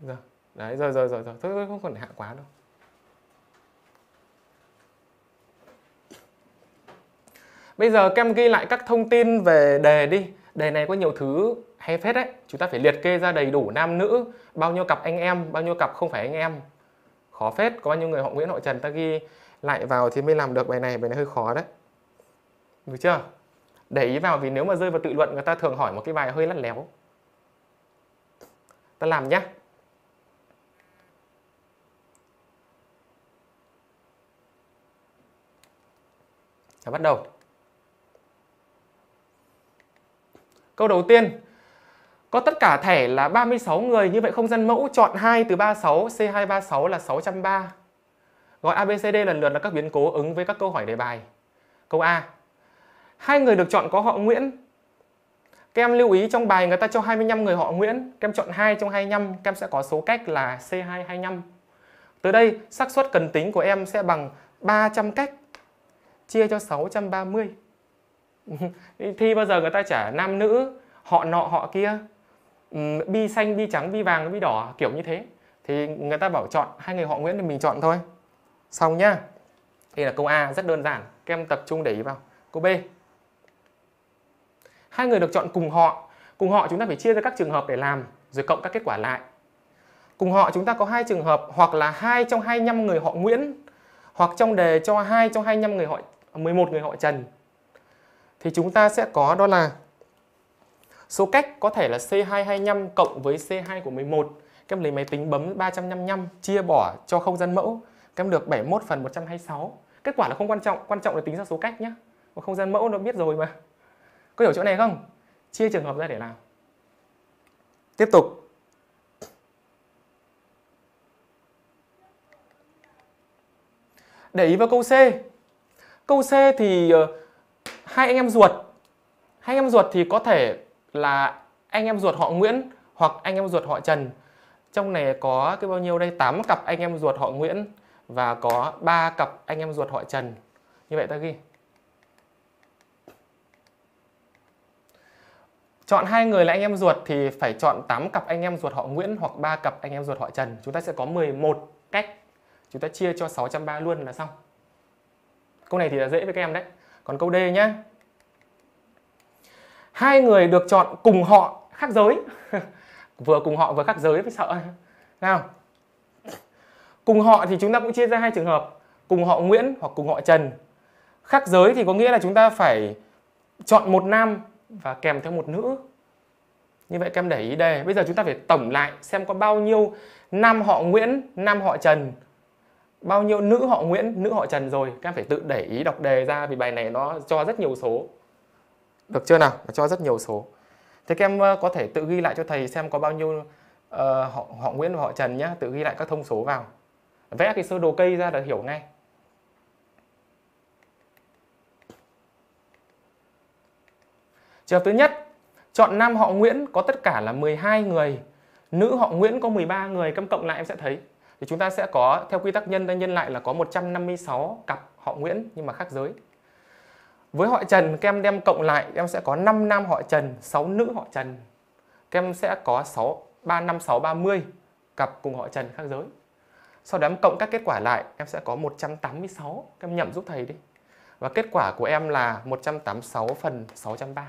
rồi đấy rồi rồi rồi rồi thôi thôi không cần hạ quá đâu Bây giờ các em ghi lại các thông tin về đề đi Đề này có nhiều thứ hay phết đấy Chúng ta phải liệt kê ra đầy đủ nam nữ Bao nhiêu cặp anh em, bao nhiêu cặp không phải anh em Khó phết, có bao nhiêu người họ Nguyễn họ Trần ta ghi lại vào thì mới làm được bài này Bài này hơi khó đấy Được chưa? Để ý vào vì nếu mà rơi vào tự luận người ta thường hỏi một cái bài hơi lắt léo Ta làm nhá Ta bắt đầu Câu đầu tiên, có tất cả thẻ là 36 người, như vậy không gian mẫu chọn 2 từ 36, C236 là 630. Gọi ABCD lần lượt là các biến cố ứng với các câu hỏi đề bài. Câu A. Hai người được chọn có họ Nguyễn. Các em lưu ý trong bài người ta cho 25 người họ Nguyễn, các em chọn 2 trong 25, các em sẽ có số cách là C225. từ đây, xác suất cần tính của em sẽ bằng 300 cách chia cho 630. [laughs] thi bao giờ người ta chả nam nữ họ nọ họ kia ừ, bi xanh bi trắng bi vàng bi đỏ kiểu như thế thì người ta bảo chọn hai người họ nguyễn thì mình chọn thôi xong nhá đây là câu a rất đơn giản các em tập trung để ý vào câu b hai người được chọn cùng họ cùng họ chúng ta phải chia ra các trường hợp để làm rồi cộng các kết quả lại cùng họ chúng ta có hai trường hợp hoặc là hai trong 25 người họ Nguyễn hoặc trong đề cho hai trong 25 người họ 11 người họ Trần thì chúng ta sẽ có đó là số cách có thể là C225 cộng với C2 của 11 các em lấy máy tính bấm 355 chia bỏ cho không gian mẫu các em được 71 phần 126 kết quả là không quan trọng quan trọng là tính ra số cách nhé mà không gian mẫu nó biết rồi mà có hiểu chỗ này không chia trường hợp ra để làm tiếp tục để ý vào câu C câu C thì ờ, hai anh em ruột hai anh em ruột thì có thể là anh em ruột họ Nguyễn hoặc anh em ruột họ Trần trong này có cái bao nhiêu đây 8 cặp anh em ruột họ Nguyễn và có 3 cặp anh em ruột họ Trần như vậy ta ghi Chọn hai người là anh em ruột thì phải chọn 8 cặp anh em ruột họ Nguyễn hoặc 3 cặp anh em ruột họ Trần. Chúng ta sẽ có 11 cách. Chúng ta chia cho 630 luôn là xong. Câu này thì là dễ với các em đấy còn câu D nhé hai người được chọn cùng họ khác giới [laughs] vừa cùng họ vừa khác giới phải sợ nào cùng họ thì chúng ta cũng chia ra hai trường hợp cùng họ Nguyễn hoặc cùng họ Trần khác giới thì có nghĩa là chúng ta phải chọn một nam và kèm theo một nữ như vậy các em để ý đề bây giờ chúng ta phải tổng lại xem có bao nhiêu nam họ Nguyễn nam họ Trần bao nhiêu nữ họ Nguyễn, nữ họ Trần rồi các em phải tự để ý đọc đề ra vì bài này nó cho rất nhiều số được chưa nào nó cho rất nhiều số thế các em ờ, có thể tự ghi lại cho thầy xem có bao nhiêu uh, họ họ Nguyễn và họ Trần nhá tự ghi lại các thông số vào vẽ cái sơ đồ cây ra là hiểu ngay trường hợp thứ nhất chọn nam họ Nguyễn có tất cả là 12 người nữ họ Nguyễn có 13 người các cộng lại em sẽ thấy thì chúng ta sẽ có theo quy tắc nhân ta nhân lại là có 156 cặp họ Nguyễn nhưng mà khác giới. Với họ Trần các em đem cộng lại em sẽ có 5 nam họ Trần, 6 nữ họ Trần. Các em sẽ có 6 3 5 6 30 cặp cùng họ Trần khác giới. Sau đó em cộng các kết quả lại, em sẽ có 186. Các em nhẩm giúp thầy đi. Và kết quả của em là 186 phần 630.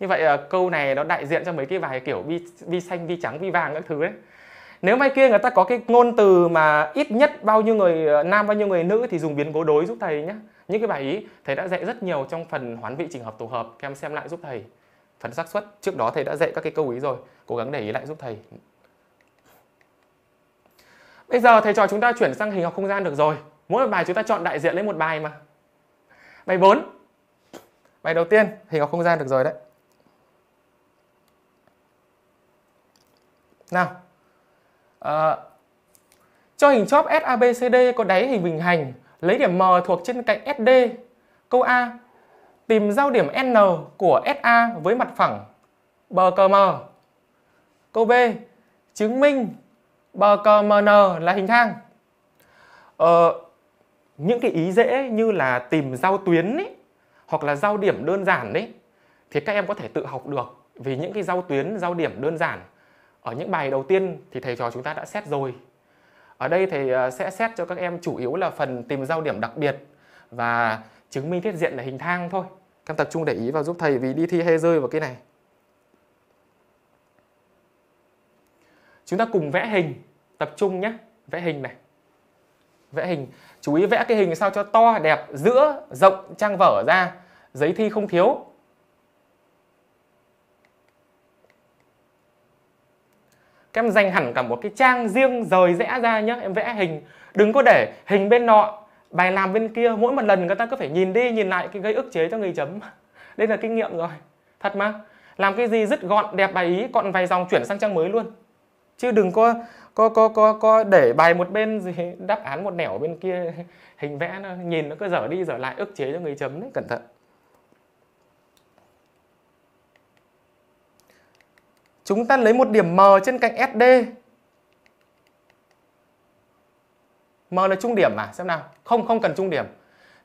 Như vậy ờ, câu này nó đại diện cho mấy cái bài kiểu vi vi xanh, vi trắng, vi vàng các thứ đấy nếu mai kia người ta có cái ngôn từ mà ít nhất bao nhiêu người ờ, nam bao nhiêu người nữ thì dùng biến cố đối giúp thầy nhé những cái bài ý thầy đã dạy rất nhiều trong phần hoán vị trình hợp tổ hợp các em xem lại giúp thầy phần xác suất trước đó thầy đã dạy các cái câu ý rồi cố gắng để ý lại giúp thầy bây giờ thầy trò chúng ta chuyển sang hình học không gian được rồi mỗi một bài chúng ta chọn đại diện lấy một bài mà bài 4 bài đầu tiên hình học không gian được rồi đấy nào À, cho hình chóp SABCD có đáy hình bình hành, lấy điểm M thuộc trên cạnh SD. Câu A. Tìm giao điểm N của SA với mặt phẳng BKM. Câu B. Chứng minh BKMN là hình thang. Ờ, những cái ý dễ như là tìm giao tuyến ấy, hoặc là giao điểm đơn giản đấy thì các em có thể tự học được vì những cái giao tuyến, giao điểm đơn giản ở những bài đầu tiên thì thầy trò chúng ta đã xét rồi ở đây thầy ờ, sẽ xét cho các em chủ yếu là phần tìm giao điểm đặc biệt và chứng minh tiết diện là hình thang thôi các em tập trung để ý vào giúp thầy vì đi thi hay rơi vào cái này chúng ta cùng vẽ hình tập trung nhé vẽ hình này vẽ hình chú ý vẽ cái hình sao cho to đẹp giữa rộng trang vở ra giấy thi không thiếu các em dành hẳn cả một cái trang riêng rời rẽ ra nhá em vẽ hình đừng có để hình bên nọ bài làm bên kia mỗi một lần người ta cứ phải nhìn đi nhìn lại cái gây ức chế cho người chấm [laughs] đây là kinh nghiệm rồi thật mà làm cái gì dứt gọn đẹp bài ý còn vài dòng chuyển sang trang mới luôn chứ đừng có có có có có để bài một bên gì đáp án một nẻo bên kia [laughs] hình vẽ nó nhìn nó cứ dở đi dở lại ức chế cho người chấm đấy cẩn thận Chúng ta lấy một điểm M trên cạnh SD. M là trung điểm mà, xem nào. Không, không cần trung điểm.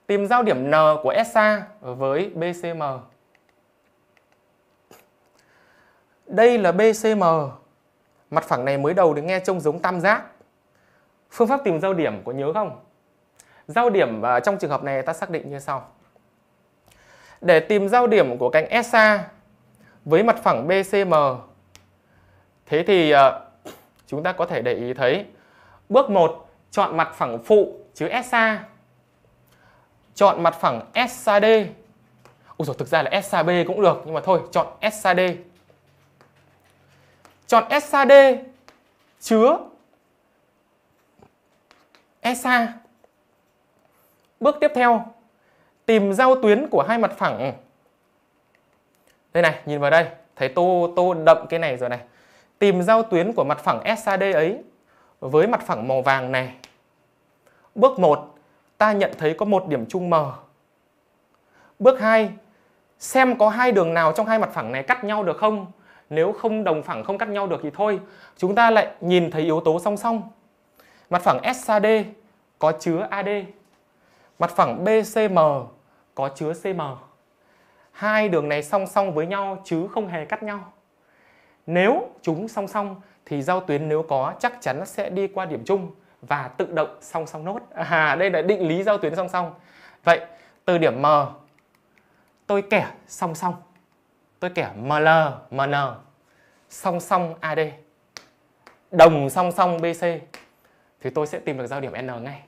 Tìm giao điểm N của SA với BCM. Đây là BCM. Mặt phẳng này mới đầu thì nghe trông giống tam giác. Phương pháp tìm giao điểm có nhớ không? Giao điểm à, trong trường hợp này ta xác định như sau. Để tìm giao điểm của cạnh SA với mặt phẳng BCM Thế thì ờ, chúng ta có thể để ý thấy bước 1 chọn mặt phẳng phụ chứ SA chọn mặt phẳng SAD Ôi dồi, thực ra là SAB cũng được nhưng mà thôi chọn SAD chọn SAD chứa SA bước tiếp theo tìm giao tuyến của hai mặt phẳng đây này nhìn vào đây thấy tô tô đậm cái này rồi này tìm giao tuyến của mặt phẳng SAD ấy với mặt phẳng màu vàng này. Bước 1, ta nhận thấy có một điểm chung M. Bước 2, xem có hai đường nào trong hai mặt phẳng này cắt nhau được không? Nếu không đồng phẳng không cắt nhau được thì thôi, chúng ta lại nhìn thấy yếu tố song song. Mặt phẳng SAD có chứa AD. Mặt phẳng BCM có chứa CM. Hai đường này song song với nhau chứ không hề cắt nhau. Nếu chúng song song thì giao tuyến nếu có chắc chắn sẽ đi qua điểm chung và tự động song song nốt. [laughs] À, đây là định lý giao tuyến song song. Vậy từ điểm M tôi kẻ song song. Tôi kẻ ML, MN song song AD đồng song song BC thì tôi sẽ tìm được giao điểm N ngay.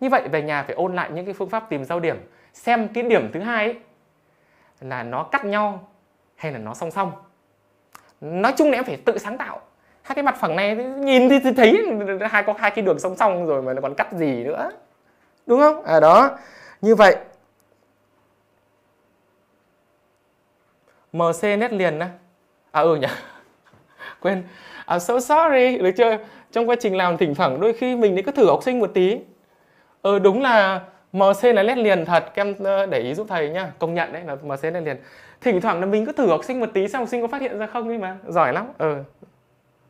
Như vậy về nhà phải ôn lại những cái phương pháp tìm giao điểm xem cái điểm thứ hai ấy, là nó cắt nhau hay là nó song song nói chung là em phải tự sáng tạo hai cái mặt phẳng này nhìn thì, thấy hai có hai cái đường song song rồi mà nó còn cắt gì nữa đúng không à đó như vậy mc nét liền á à ừ nhỉ [laughs] quên à, so sorry được chưa trong quá trình làm thỉnh thoảng đôi khi mình cũng thử học sinh một tí ờ đúng là mc là nét liền thật em ờ, để ý giúp thầy nhá công nhận đấy là mc nét liền thỉnh thoảng là mình cứ thử học sinh một tí xem học sinh có phát hiện ra không đi mà giỏi lắm ừ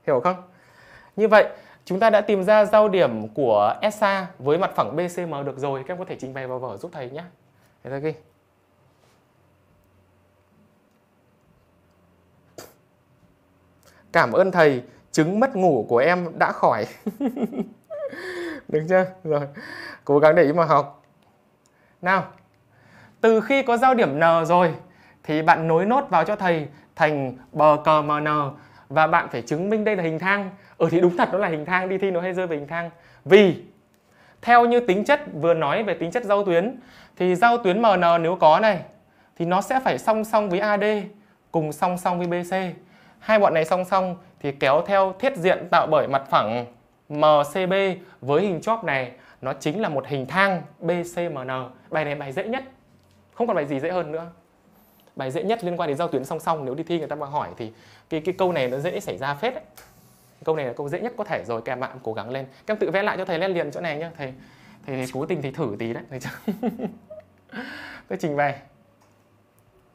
hiểu không như vậy chúng ta đã tìm ra giao điểm của SA với mặt phẳng BCM được rồi các em có thể trình bày vào vở giúp thầy nhé để ta ghi cảm ơn thầy chứng mất ngủ của em đã khỏi [laughs] được chưa rồi cố gắng để ý mà học nào, từ khi có giao điểm N rồi thì bạn nối nốt vào cho thầy thành bờ cờ mờ N và bạn phải chứng minh đây là hình thang. Ừ thì đúng thật nó là hình thang, đi thi nó hay rơi về hình thang. Vì theo như tính chất vừa nói về tính chất giao tuyến thì giao tuyến MN nếu có này thì nó sẽ phải song song với AD cùng song song với BC. Hai bọn này song song thì kéo theo thiết diện tạo bởi mặt phẳng MCB với hình chóp này nó chính là một hình thang BCMN. Bài này bài dễ nhất, không còn bài gì dễ hơn nữa. Bài dễ nhất liên quan đến giao tuyến song song nếu đi thi người ta mà hỏi thì cái cái câu này nó dễ xảy ra phết đấy. Câu này là câu dễ nhất có thể rồi, các em bạn cố gắng lên. Các em tự vẽ lại cho thầy lên liền chỗ này nhá, thầy thầy, thầy cố tình thì thử tí đấy, thầy chứ. [laughs] trình bày.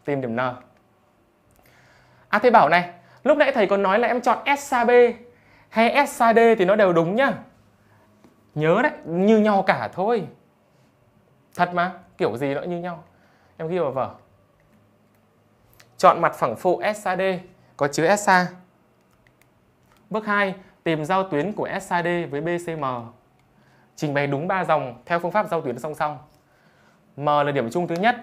Tìm điểm N. À thầy bảo này, lúc nãy thầy còn nói là em chọn SAB hay SAD thì nó đều đúng nhá nhớ đấy như nhau cả thôi thật mà kiểu gì nó như nhau em ghi vào vở chọn mặt phẳng phụ SAD có chữ SA bước 2 tìm giao tuyến của SAD với BCM trình bày đúng 3 dòng theo phương pháp giao tuyến song song M là điểm chung thứ nhất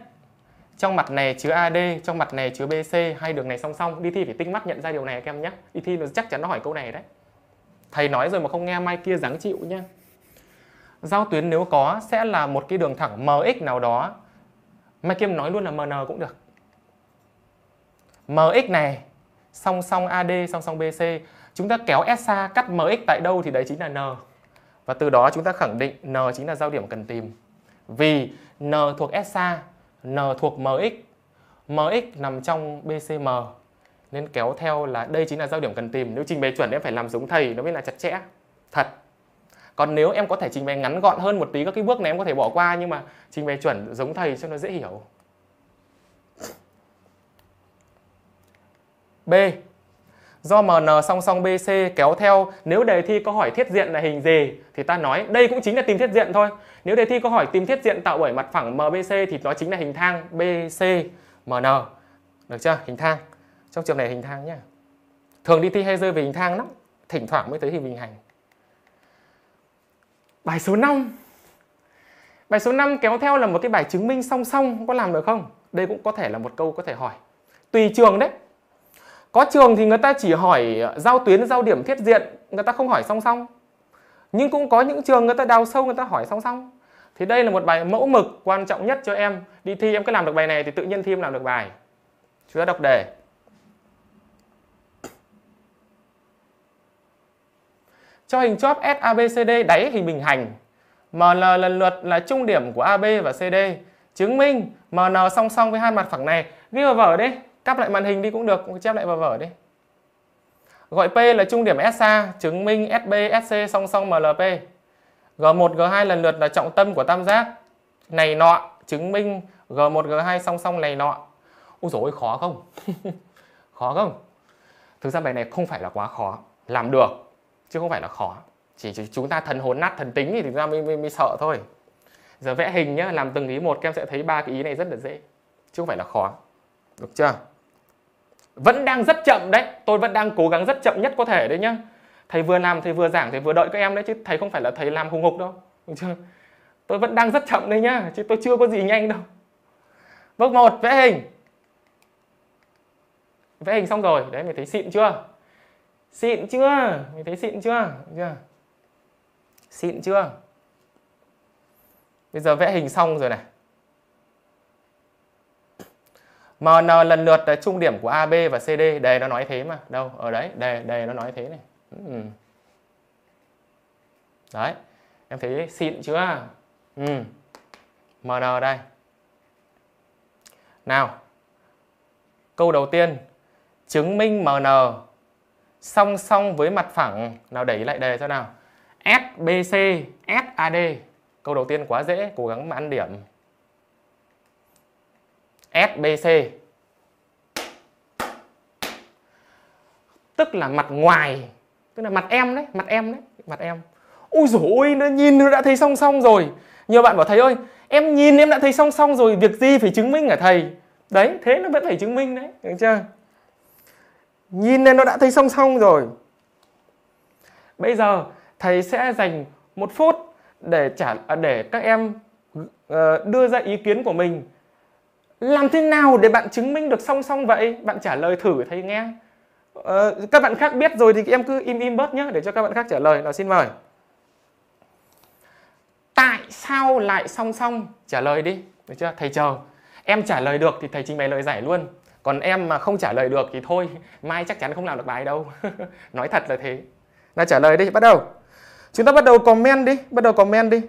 trong mặt này chứa AD, trong mặt này chứa BC, hai đường này song song. Đi thi phải tinh mắt nhận ra điều này các em nhé. Đi thi nó chắc chắn nó hỏi câu này đấy. Thầy nói rồi mà không nghe mai kia ráng chịu nhá giao tuyến nếu có sẽ là một cái đường thẳng mx nào đó Mai Kim nói luôn là mn cũng được mx này song song ad song song bc chúng ta kéo sa cắt mx tại đâu thì đấy chính là n và từ đó chúng ta khẳng định n chính là giao điểm cần tìm vì n thuộc sa, n thuộc mx mx nằm trong bcm nên kéo theo là đây chính là giao điểm cần tìm nếu trình bày chuẩn em phải làm giống thầy nó mới là chặt chẽ thật còn nếu em có thể trình bày ngắn gọn hơn một tí các cái bước này em có thể bỏ qua nhưng mà trình bày chuẩn giống thầy cho nó dễ hiểu B do MN song song BC kéo theo nếu đề thi có hỏi thiết diện là hình gì thì ta nói đây cũng chính là tìm thiết diện thôi. Nếu đề thi có hỏi tìm thiết diện tạo bởi mặt phẳng MBC thì nó chính là hình thang BC MN. Được chưa? Hình thang. Trong trường này hình thang nhá. Thường đi thi hay rơi về hình thang lắm, thỉnh thoảng mới thấy hình bình hành. Bài số 5 Bài số 5 kéo theo là một cái bài chứng minh song song có làm được không? Đây cũng có thể là một câu có thể hỏi. Tùy trường đấy. Có trường thì người ta chỉ hỏi giao tuyến, giao điểm thiết diện, người ta không hỏi song song. Nhưng cũng có những trường người ta đào sâu người ta hỏi song song. Thì đây là một bài mẫu mực quan trọng nhất cho em. Đi thi em cứ làm được bài này thì tự nhiên thi em làm được bài. Chúng ta đọc đề. Cho hình chóp SABCD đáy hình bình hành, MN lần lượt là trung điểm của AB và CD. Chứng minh MN song song với hai mặt phẳng này. Ghi vào vở đi, cắp lại màn hình đi cũng được, chép lại vào vở đi. Gọi P là trung điểm SA, chứng minh SB, SC song song MLP. G1, G2 lần lượt là trọng tâm của tam giác này nọ, chứng minh G1, G2 song song này nọ. Úi dồi ôi, khó không? [laughs] khó không? Thực ra bài này không phải là quá khó, làm được chứ không phải là khó chỉ chúng ta thần hồn nát thần tính thì chúng ta mới, mới, mới sợ thôi giờ vẽ hình nhá làm từng ý một các em sẽ thấy ba cái ý này rất là dễ chứ không phải là khó được chưa vẫn đang rất chậm đấy tôi vẫn đang cố gắng rất chậm nhất có thể đấy nhá thầy vừa làm thầy vừa giảng thầy vừa đợi các em đấy chứ thầy không phải là thầy làm hùng hục đâu được chưa tôi vẫn đang rất chậm đấy nhá chứ tôi chưa có gì nhanh đâu bước một vẽ hình vẽ hình xong rồi đấy mày thấy xịn chưa xịn chưa mình thấy xịn chưa chưa xịn chưa bây giờ vẽ hình xong rồi này MN lần lượt là trung điểm của AB và CD đề nó nói thế mà đâu ở đấy đề đề nó nói thế này ừ. đấy em thấy xịn chưa ừ. MN đây nào câu đầu tiên chứng minh MN song song với mặt phẳng nào đẩy lại đề cho nào SBC SAD câu đầu tiên quá dễ cố gắng mà ăn điểm SBC tức là mặt ngoài tức là mặt em đấy mặt em đấy mặt em ui dồi ôi nó nhìn nó đã thấy song song rồi nhiều bạn bảo thầy ơi em nhìn em đã thấy song song rồi việc gì phải chứng minh hả thầy đấy thế nó vẫn phải chứng minh đấy được chưa Nhìn lên nó đã thấy song song rồi. Bây giờ thầy sẽ dành một phút để trả à, để các em ờ, đưa ra ý kiến của mình. Làm thế nào để bạn chứng minh được song song vậy? Bạn trả lời thử thầy nghe. Ờ, các bạn khác biết rồi thì em cứ im im bớt nhé để cho các bạn khác trả lời. Nào xin mời. Tại sao lại song song? Trả lời đi. Được chưa? Thầy chờ. Em trả lời được thì thầy trình bày lời giải luôn còn em mà không trả lời được thì thôi mai chắc chắn không làm được bài đâu [laughs] nói thật là thế là trả lời đi bắt đầu chúng ta bắt đầu comment đi bắt đầu comment đi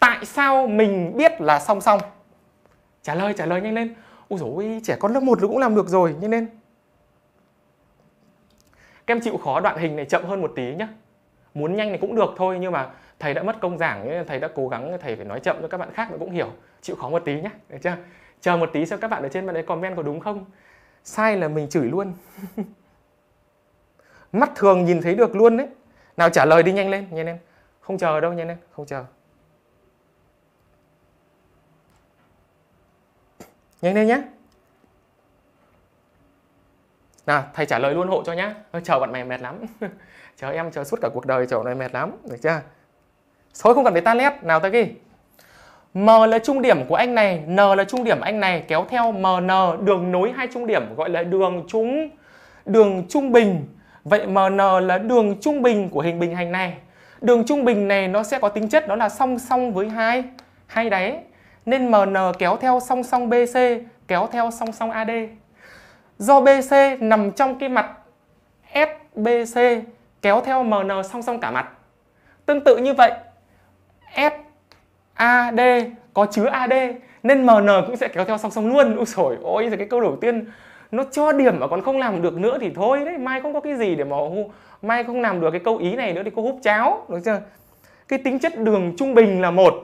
tại sao mình biết là song song trả lời trả lời nhanh lên ôi dồi ôi, trẻ con lớp 1 cũng làm được rồi nhanh lên các em chịu khó đoạn hình này chậm hơn một tí nhá muốn nhanh này cũng được thôi nhưng mà thầy đã mất công giảng thầy đã cố gắng thầy phải nói chậm cho các bạn khác nó cũng hiểu chịu khó một tí nhé được chưa chờ một tí xem các bạn ở trên bạn ấy comment có đúng không sai là mình chửi luôn [laughs] mắt thường nhìn thấy được luôn đấy nào trả lời đi nhanh lên nhanh lên không chờ đâu nhanh lên không chờ nhanh lên nhé nào thầy trả lời luôn hộ cho nhá chờ bạn mày mệt lắm [laughs] chờ em chờ suốt cả cuộc đời chờ này mệt lắm được chưa thôi không cần phải ta lét nào ta ghi M là trung điểm của anh này, N là trung điểm anh này, kéo theo MN đường nối hai trung điểm gọi là đường trung đường trung bình. Vậy MN là đường trung bình của hình bình hành này. Đường trung bình này nó sẽ có tính chất đó là song song với hai hai đáy. Nên MN kéo theo song song BC, kéo theo song song AD. Do BC nằm trong cái mặt SBC kéo theo MN song song cả mặt. Tương tự như vậy, S AD có chứa AD nên MN cũng sẽ kéo theo song song luôn ôi trời ôi giờ cái câu đầu tiên nó cho điểm mà còn không làm được nữa thì thôi đấy mai không có cái gì để mà mai không làm được cái câu ý này nữa thì cô húp cháo được chưa cái tính chất đường trung bình là một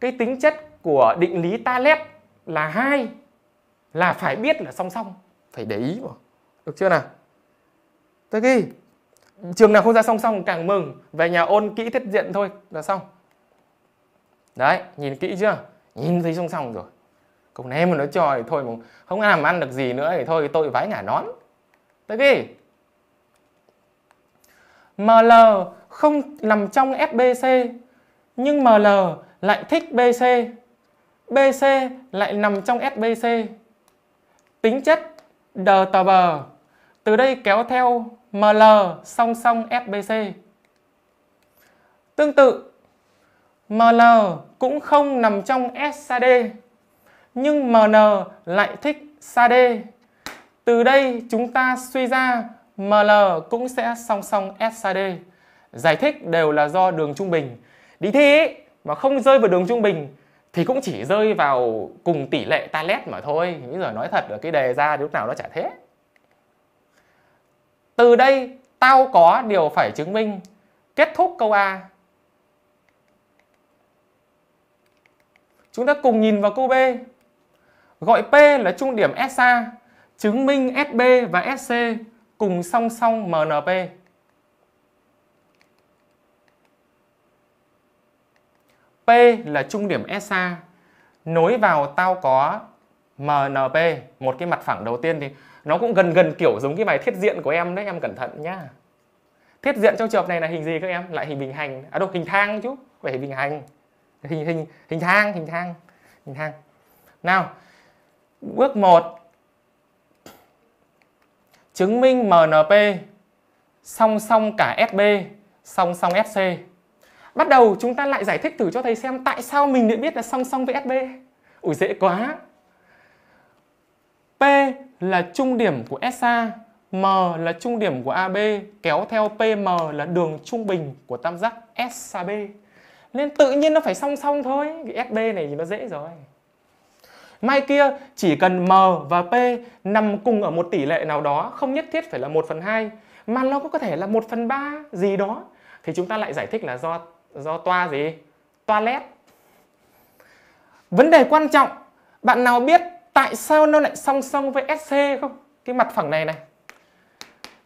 cái tính chất của định lý Talet là hai là phải biết là song song phải để ý mà được chưa nào Tới ghi trường nào không ra song song càng mừng về nhà ôn kỹ tiết diện thôi là xong đấy nhìn kỹ chưa nhìn thấy song song rồi cậu này mà nó cho thì thôi mà không làm ăn được gì nữa thì thôi tôi vái ngả nón tới ghi ML không nằm trong FBC nhưng ML lại thích BC BC lại nằm trong SBC tính chất đờ tờ bờ từ đây kéo theo ML song song FBC tương tự ML cũng không nằm trong SAD nhưng MN lại thích SAD. Từ đây chúng ta suy ra ML cũng sẽ song song SAD. Giải thích đều là do đường trung bình. Đi thi ấy, mà không rơi vào đường trung bình thì cũng chỉ rơi vào cùng tỷ lệ talet mà thôi. Bây giờ nói thật là cái đề ra lúc nào nó chả thế. Từ đây tao có điều phải chứng minh. Kết thúc câu A. Chúng ta cùng nhìn vào câu B. Gọi P là trung điểm SA, chứng minh SB và SC cùng song song MNP. P là trung điểm SA, nối vào tao có MNP, một cái mặt phẳng đầu tiên thì nó cũng gần gần kiểu giống cái bài thiết diện của em đấy, em cẩn thận nhá. Thiết diện trong trường hợp này là hình gì các em? Lại hình bình hành, à đâu, hình thang chứ, phải hình bình hành hình hình hình thang hình thang hình thang nào bước 1 chứng minh MNP song song cả SB song song SC bắt đầu chúng ta lại giải thích thử cho thầy xem tại sao mình lại biết là song song với SB ủi dễ quá P là trung điểm của SA M là trung điểm của AB kéo theo PM là đường trung bình của tam giác SAB nên tự nhiên nó phải song song thôi cái sd này thì nó dễ rồi Mai kia chỉ cần M và P nằm cùng ở một tỷ lệ nào đó không nhất thiết phải là 1 phần 2 mà nó có thể là 1 phần 3 gì đó thì chúng ta lại giải thích là do do toa gì? Toilet. Vấn đề quan trọng, bạn nào biết tại sao nó lại song song với SC không? Cái mặt phẳng này này.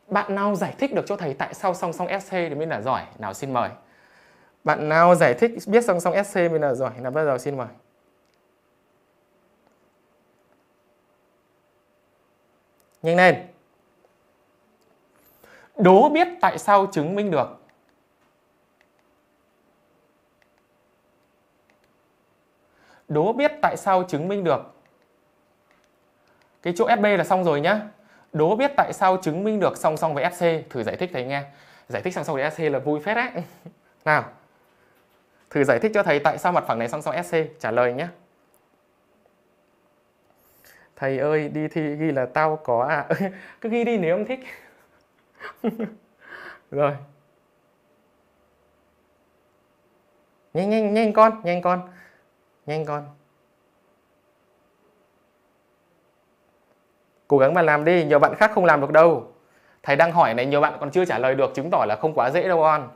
Bạn nào giải thích được cho thầy tại sao song song SC thì mới là giỏi? Nào xin mời. Bạn nào giải thích biết song song SC mới là giỏi là bắt đầu xin mời. Nhanh lên. Đố biết tại sao chứng minh được. Đố biết tại sao chứng minh được. Cái chỗ SB là xong rồi nhá. Đố biết tại sao chứng minh được song song với SC. Thử giải thích thầy nghe. Giải thích song song với SC là vui phết đấy. [laughs] Nào. Thử giải thích cho thầy tại sao mặt phẳng này song song SC, trả lời nhé. Thầy ơi, đi thi ghi là tao có à. [laughs] Cứ ghi đi nếu ông thích. [laughs] Rồi. Nhanh nhanh nhanh con, nhanh con. Nhanh con. Cố gắng mà làm đi, nhiều bạn khác không làm được đâu. Thầy đang hỏi này nhiều bạn còn chưa trả lời được chứng tỏ là không quá dễ đâu con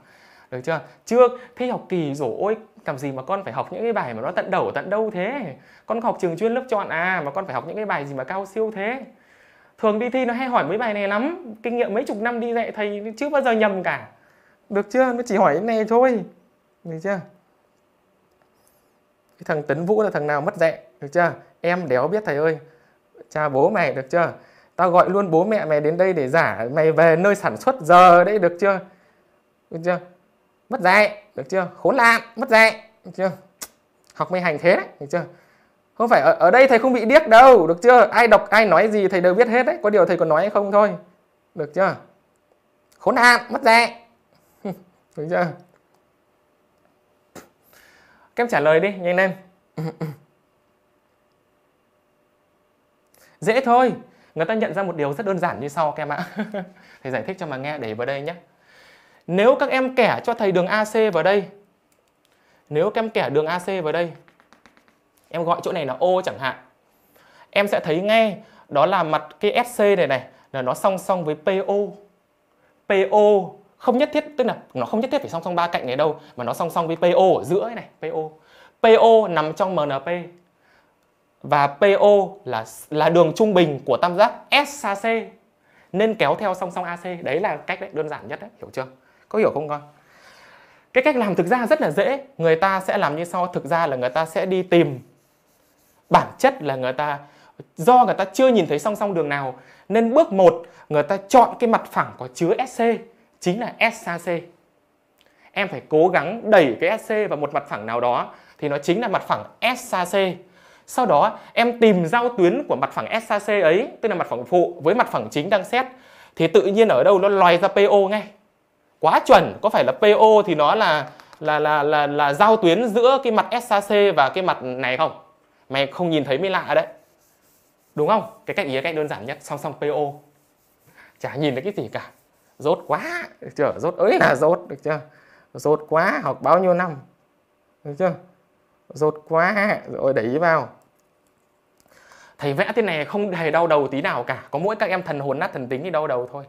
được chưa trước thi học kỳ rổ ôi làm gì mà con phải học những cái bài mà nó tận đầu tận đâu thế con học trường chuyên lớp chọn à mà con phải học những cái bài gì mà cao siêu thế thường đi thi nó hay hỏi mấy bài này lắm kinh nghiệm mấy chục năm đi dạy thầy chưa bao giờ nhầm cả được chưa nó chỉ hỏi cái này thôi được chưa cái thằng tấn vũ là thằng nào mất dạy được chưa em đéo biết thầy ơi cha bố mày được chưa tao gọi luôn bố mẹ mày đến đây để giả mày về nơi sản xuất giờ đấy được chưa được chưa mất dạy được chưa khốn nạn mất dạy được chưa học mê hành thế đấy được chưa không phải ở, ở đây thầy không bị điếc đâu được chưa ai đọc ai nói gì thầy đều biết hết đấy có điều thầy còn nói hay không thôi được chưa khốn nạn mất dạy [laughs] được chưa các em trả lời đi nhanh lên [laughs] dễ thôi người ta nhận ra một điều rất đơn giản như sau các em ạ [laughs] thầy giải thích cho mà nghe để vào đây nhé nếu các em kẻ cho thầy đường AC vào đây Nếu các em kẻ đường AC vào đây Em gọi chỗ này là O chẳng hạn Em sẽ thấy ngay đó là mặt cái SC này này là nó song song với PO PO không nhất thiết tức là nó không nhất thiết phải song song ba cạnh này đâu mà nó song song với PO ở giữa này PO PO nằm trong MNP và PO là là đường trung bình của tam giác S xa C nên kéo theo song song AC đấy là cách đấy, đơn giản nhất đấy hiểu chưa có hiểu không con cái cách làm thực ra rất là dễ người ta sẽ làm như sau thực ra là người ta sẽ đi tìm bản chất là người ta do người ta chưa nhìn thấy song song đường nào nên bước 1 người ta chọn cái mặt phẳng có chứa SC chính là SAC em phải cố gắng đẩy cái SC vào một mặt phẳng nào đó thì nó chính là mặt phẳng SAC sau đó em tìm giao tuyến của mặt phẳng SAC ấy tức là mặt phẳng phụ với mặt phẳng chính đang xét thì tự nhiên ở đâu nó loài ra PO ngay quá chuẩn có phải là PO thì nó là là là là là giao tuyến giữa cái mặt SAC và cái mặt này không mày không nhìn thấy mới lạ đấy đúng không cái cách ý là cách đơn giản nhất song song PO chả nhìn thấy cái gì cả rốt quá được chưa rốt ấy là rốt được chưa rốt quá học bao nhiêu năm được chưa rốt quá rồi để ý vào thầy vẽ thế này không hề đau đầu tí nào cả có mỗi các em thần hồn nát thần tính thì đau đầu thôi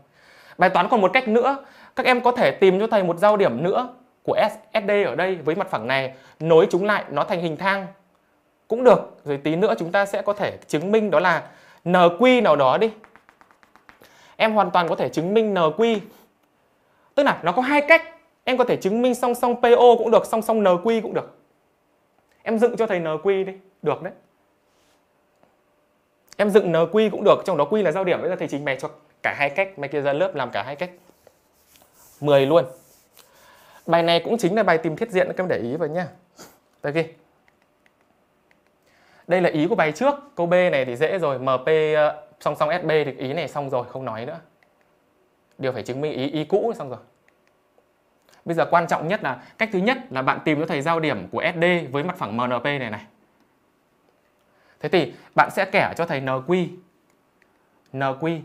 bài toán còn một cách nữa các em có thể tìm cho thầy một giao điểm nữa của SD ở đây với mặt phẳng này, nối chúng lại nó thành hình thang cũng được. Rồi tí nữa chúng ta sẽ có thể chứng minh đó là NQ nào đó đi. Em hoàn toàn có thể chứng minh NQ. Tức là nó có hai cách. Em có thể chứng minh song song PO cũng được, song song NQ cũng được. Em dựng cho thầy NQ đi, được đấy. Em dựng NQ cũng được, trong đó Q là giao điểm, bây giờ thầy trình bày cho cả hai cách, mai kia ra lớp làm cả hai cách. 10 luôn bài này cũng chính là bài tìm thiết diện các em để ý vào nhé. đây kia đây là ý của bài trước câu b này thì dễ rồi mp ờ, song song sb thì ý này xong rồi không nói nữa điều phải chứng minh ý ý cũ xong rồi bây giờ quan trọng nhất là cách thứ nhất là bạn tìm cho thầy giao điểm của sd với mặt phẳng mnp này này thế thì bạn sẽ kẻ cho thầy nq nq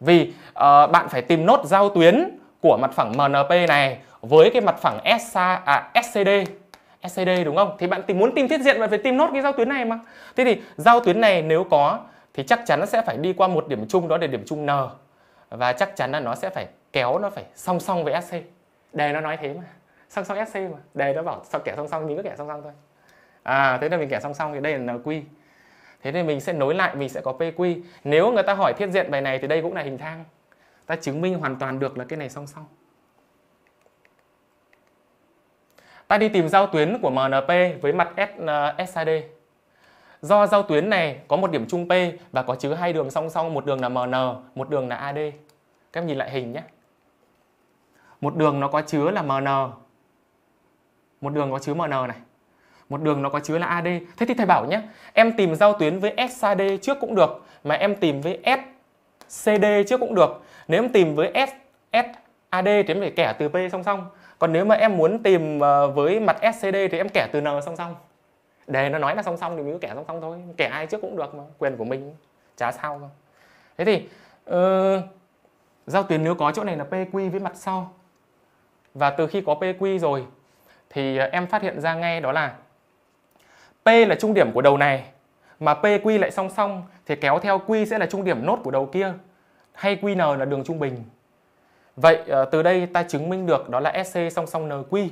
vì uh, bạn phải tìm nốt giao tuyến của mặt phẳng MNP này với cái mặt phẳng SA, à, SCD SCD đúng không? Thì bạn tìm muốn tìm thiết diện bạn phải tìm nốt cái giao tuyến này mà. Thế thì giao tuyến này nếu có thì chắc chắn nó sẽ phải đi qua một điểm chung đó là điểm chung N và chắc chắn là nó sẽ phải kéo nó phải song song với SC. Đề nó nói thế mà. Song song SC mà. Đề nó bảo kẻ song song mình cứ kẻ song song thôi. À thế là mình kẻ song song thì đây là NQ. Thế nên mình sẽ nối lại mình sẽ có PQ. Nếu người ta hỏi thiết diện bài này thì đây cũng là hình thang ta chứng minh hoàn toàn được là cái này song song ta đi tìm giao tuyến của MNP với mặt S, ờ, SAD do giao tuyến này có một điểm chung P và có chứa hai đường song song một đường là MN một đường là AD các em nhìn lại hình nhé một đường nó có chứa là MN một đường có chứa MN này một đường nó có chứa là AD thế thì thầy bảo nhé em tìm giao tuyến với SAD trước cũng được mà em tìm với SCD trước cũng được nếu em tìm với S S AD thì em phải kẻ từ P song song còn nếu mà em muốn tìm ờ, với mặt SCD thì em kẻ từ N song song để nó nói là song song thì mình cứ kẻ song song thôi kẻ ai trước cũng được mà quyền của mình trả sau mà thế thì uh, giao tuyến nếu có chỗ này là PQ với mặt sau và từ khi có PQ rồi thì ờ, em phát hiện ra ngay đó là P là trung điểm của đầu này mà PQ lại song song thì kéo theo Q sẽ là trung điểm nốt của đầu kia hay QN là đường trung bình. Vậy ờ, từ đây ta chứng minh được đó là SC song song NQ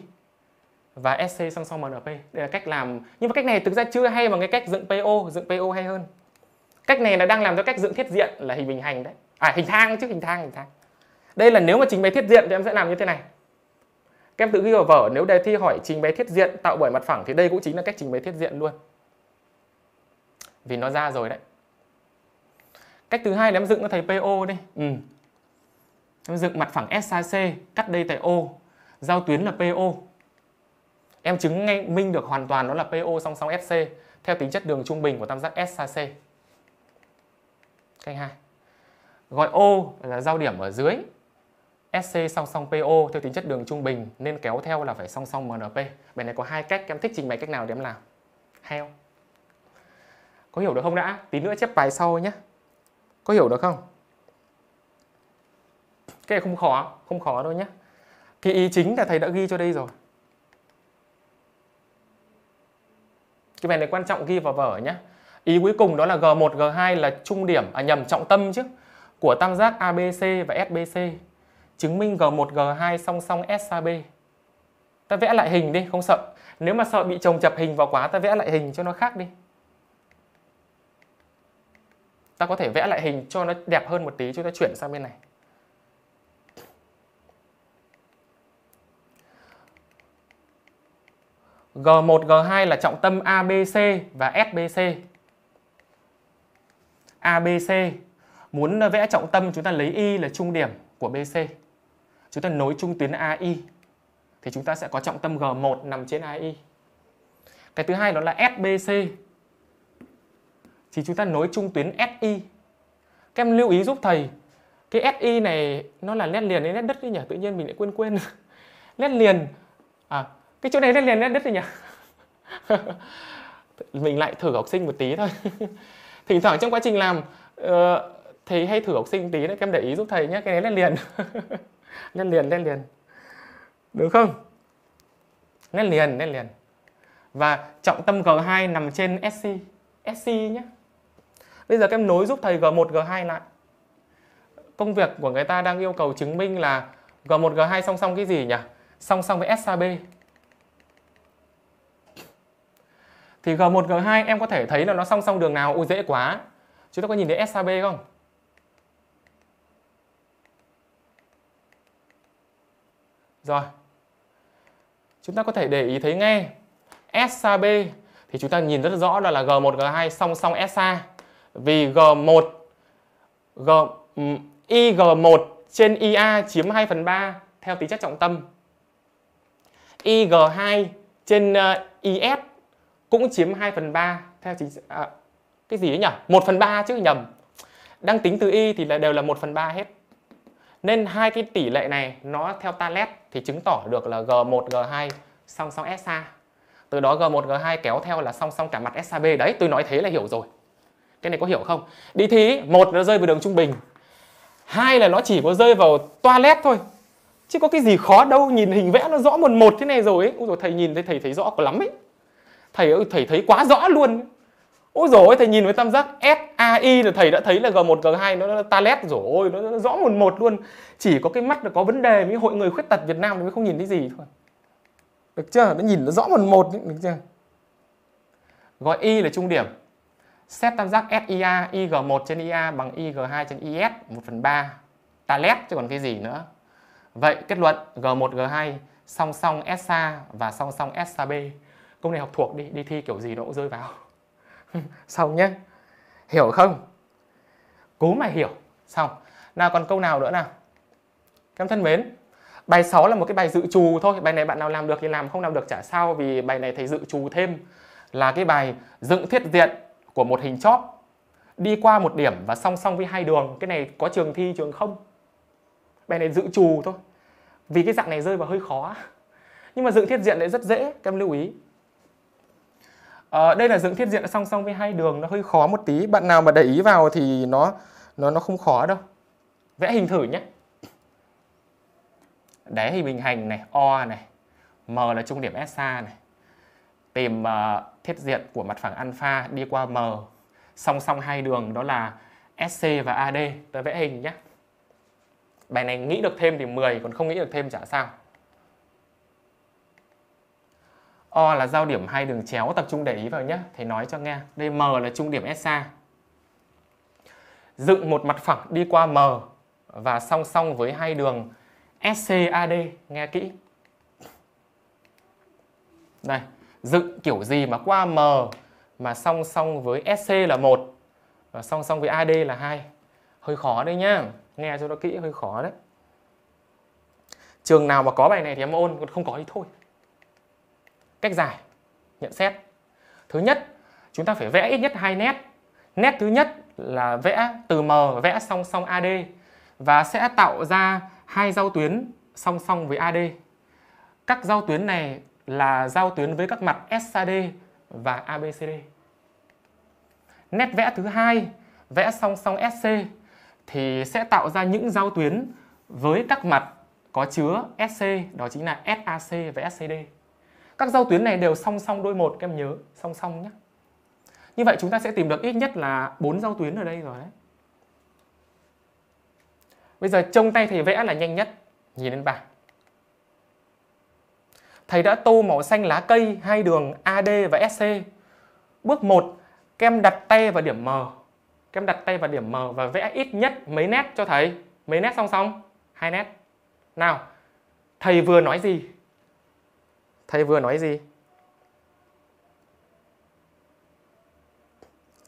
và SC song song MNP. Đây là cách làm. Nhưng mà cách này thực ra chưa hay bằng cái cách dựng PO, dựng PO hay hơn. Cách này là đang làm cho cách dựng thiết diện là hình bình hành đấy. À hình thang chứ hình thang hình thang. Đây là nếu mà trình bày thiết diện thì em sẽ làm như thế này. Các em tự ghi vào vở nếu đề thi hỏi trình bày thiết diện tạo bởi mặt phẳng thì đây cũng chính là cách trình bày thiết diện luôn. Vì nó ra rồi đấy cách thứ hai là em dựng cho thầy PO đi ừ. em dựng mặt phẳng SAC cắt đây tại O giao tuyến là PO em chứng ngay minh được hoàn toàn đó là PO song song FC theo tính chất đường trung bình của tam giác SAC cách hai gọi O là giao điểm ở dưới SC song song PO theo tính chất đường trung bình nên kéo theo là phải song song MNP. Bài này có hai cách, em thích trình bày cách nào để em làm. Hay không? Có hiểu được không đã? Tí nữa chép bài sau nhé có hiểu được không cái này không khó không khó đâu nhé cái ý chính là thầy đã ghi cho đây rồi cái bài này quan trọng ghi vào vở nhé ý cuối cùng đó là G1 G2 là trung điểm à nhầm trọng tâm chứ của tam giác ABC và SBC chứng minh G1 G2 song song SAB ta vẽ lại hình đi không sợ nếu mà sợ bị chồng chập hình vào quá ta vẽ lại hình cho nó khác đi ta có thể vẽ lại hình cho nó đẹp hơn một tí chúng ta chuyển sang bên này G1, G2 là trọng tâm ABC và SBC. ABC muốn vẽ trọng tâm chúng ta lấy Y là trung điểm của BC. Chúng ta nối trung tuyến AI thì chúng ta sẽ có trọng tâm G1 nằm trên AI. Cái thứ hai đó là SBC thì chúng ta nối trung tuyến SI. Các em lưu ý giúp thầy, cái SI này nó là nét liền hay nét đứt đi nhỉ? Tự nhiên mình lại quên quên. [laughs] nét liền. À, cái chỗ này nét liền nét đứt đi nhỉ? [laughs] mình lại thử học sinh một tí thôi. [laughs] Thỉnh thoảng trong quá trình làm ờ, thầy hay thử học sinh tí đấy. các em để ý giúp thầy nhé, cái này nét liền. nét liền, nét liền. Được không? Nét liền, nét liền. Và trọng tâm G2 nằm trên SC. SC nhé bây giờ các em nối giúp thầy G1 G2 lại công việc của người ta đang yêu cầu chứng minh là G1 G2 song song cái gì nhỉ song song với SAB thì G1 G2 em có thể thấy là nó song song đường nào ui dễ quá chúng ta có nhìn thấy SAB không Rồi. Chúng ta có thể để ý thấy ngay SAB thì chúng ta nhìn rất rõ đó là G1 G2 song song SA vì G1 G ừ, IG1 trên IA chiếm 2 phần 3 theo tính chất trọng tâm. IG2 trên ờ, IS cũng chiếm 2 phần 3 theo chính à, cái gì ấy nhỉ? 1 phần 3 chứ nhầm. Đang tính từ Y thì là đều là 1 phần 3 hết. Nên hai cái tỷ lệ này nó theo Talet thì chứng tỏ được là G1, G2 song song SA. Từ đó G1, G2 kéo theo là song song cả mặt SAB. Đấy, tôi nói thế là hiểu rồi cái này có hiểu không đi thi một nó rơi vào đường trung bình hai là nó chỉ có rơi vào toilet thôi chứ có cái gì khó đâu nhìn hình vẽ nó rõ một một thế này rồi ấy ôi rồi thầy nhìn thấy thầy thấy rõ có lắm ấy thầy ơi thầy thấy quá rõ luôn ôi rồi thầy nhìn với tam giác SAI là thầy đã thấy là G1 G2 nó, nó lét rồi ôi nó, rõ một một luôn chỉ có cái mắt là có vấn đề với hội người khuyết tật Việt Nam mới không nhìn thấy gì thôi được chưa nó nhìn nó rõ một một được chưa gọi y là trung điểm Xét tam giác SIA IG1 trên IA bằng IG2 trên IS 1 phần 3 ta lét chứ còn cái gì nữa. Vậy kết luận G1, G2 song song SA và song song SAB. Câu này học thuộc đi, đi thi kiểu gì nó cũng rơi vào. [laughs] xong nhé. Hiểu không? Cố mà hiểu. Xong. Nào còn câu nào nữa nào? Các em thân mến, bài 6 là một cái bài dự trù thôi. Bài này bạn nào làm được thì làm, không làm được trả sao vì bài này thầy dự trù thêm là cái bài dựng thiết diện của một hình chóp đi qua một điểm và song song với hai đường cái này có trường thi trường không bài này dự trù thôi vì cái dạng này rơi vào hơi khó nhưng mà dựng thiết diện lại rất dễ các em lưu ý à, đây là dựng thiết diện song song với hai đường nó hơi khó một tí bạn nào mà để ý vào thì nó nó nó không khó đâu vẽ hình thử nhé đáy hình bình hành này o này m là trung điểm SA này tìm uh, thiết diện của mặt phẳng alpha đi qua M song song hai đường đó là SC và AD. Tôi vẽ hình nhé. Bài này nghĩ được thêm thì 10, còn không nghĩ được thêm chả sao. O là giao điểm hai đường chéo tập trung để ý vào nhé. Thầy nói cho nghe. Đây M là trung điểm SA Dựng một mặt phẳng đi qua M và song song với hai đường SC, AD nghe kỹ. Đây, dựng kiểu gì mà qua M mà song song với SC là một và song song với AD là hai hơi khó đấy nhá nghe cho nó kỹ hơi khó đấy trường nào mà có bài này thì em ôn còn không có thì thôi cách giải nhận xét thứ nhất chúng ta phải vẽ ít nhất hai nét nét thứ nhất là vẽ từ M vẽ song song AD và sẽ tạo ra hai giao tuyến song song với AD các giao tuyến này là giao tuyến với các mặt SAD và ABCD. Nét vẽ thứ hai vẽ song song SC thì sẽ tạo ra những giao tuyến với các mặt có chứa SC, đó chính là SAC và SCD. Các giao tuyến này đều song song đôi một, các em nhớ, song song nhé. Như vậy chúng ta sẽ tìm được ít nhất là 4 giao tuyến ở đây rồi đấy. Bây giờ trông tay thầy vẽ là nhanh nhất, nhìn lên bảng thầy đã tô màu xanh lá cây hai đường AD và SC. Bước 1, kem đặt te vào điểm M. kem đặt tay vào điểm M và vẽ ít nhất mấy nét cho thầy. Mấy nét song song? Hai nét. Nào, thầy vừa nói gì? Thầy vừa nói gì?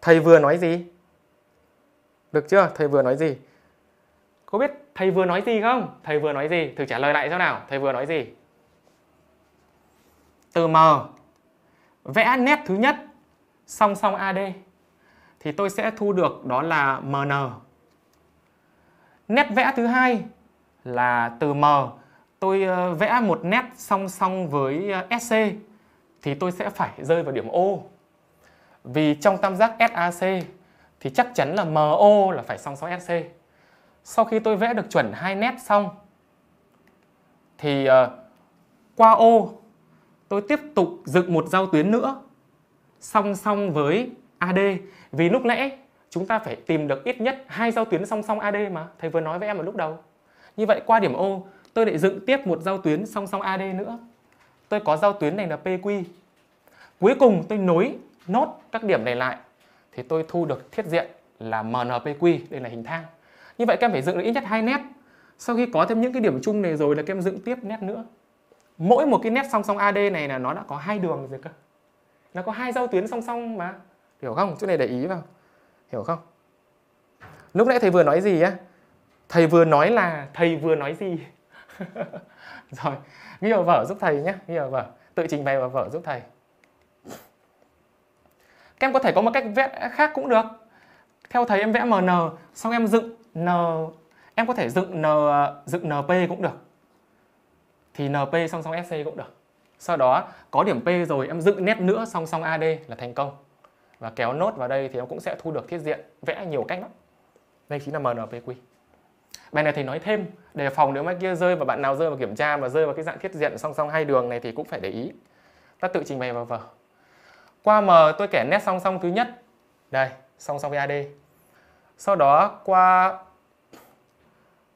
Thầy vừa nói gì? Được chưa? Thầy vừa nói gì? Có biết thầy vừa nói gì không? Thầy vừa nói gì? Thử trả lời lại xem nào. Thầy vừa nói gì? từ M vẽ nét thứ nhất song song AD thì tôi sẽ thu được đó là MN. Nét vẽ thứ hai là từ M tôi ờ, vẽ một nét song song với ờ, SC thì tôi sẽ phải rơi vào điểm O. Vì trong tam giác SAC thì chắc chắn là MO là phải song song SC. Sau khi tôi vẽ được chuẩn hai nét xong thì ờ, qua O tôi tiếp tục dựng một giao tuyến nữa song song với AD vì lúc nãy chúng ta phải tìm được ít nhất hai giao tuyến song song AD mà thầy vừa nói với em ở lúc đầu như vậy qua điểm O tôi lại dựng tiếp một giao tuyến song song AD nữa tôi có giao tuyến này là PQ cuối cùng tôi nối nốt các điểm này lại thì tôi thu được thiết diện là MNPQ đây là hình thang như vậy các em phải dựng được ít nhất hai nét sau khi có thêm những cái điểm chung này rồi là các em dựng tiếp nét nữa mỗi một cái nét song song AD này là nó đã có hai đường rồi cơ nó có hai giao tuyến song song mà hiểu không chỗ này để ý vào hiểu không lúc nãy thầy vừa nói gì á thầy vừa nói là thầy vừa nói gì [laughs] rồi ghi vào vở giúp thầy nhé ghi vào vở tự trình bày vào vở giúp thầy các em có thể có một cách vẽ khác cũng được theo thầy em vẽ mn xong em dựng n em có thể dựng n dựng np cũng được thì NP song song FC cũng được. Sau đó có điểm P rồi em dựng nét nữa song song AD là thành công. Và kéo nốt vào đây thì em cũng sẽ thu được thiết diện vẽ nhiều cách lắm. Đây chính là MNPQ. Bài này thì nói thêm đề phòng nếu mai kia rơi và bạn nào rơi vào kiểm tra mà rơi vào cái dạng thiết diện song song hai đường này thì cũng phải để ý. Ta tự trình bày vào vở. Qua M tôi kẻ nét song song thứ nhất. Đây, song song với AD. Sau đó qua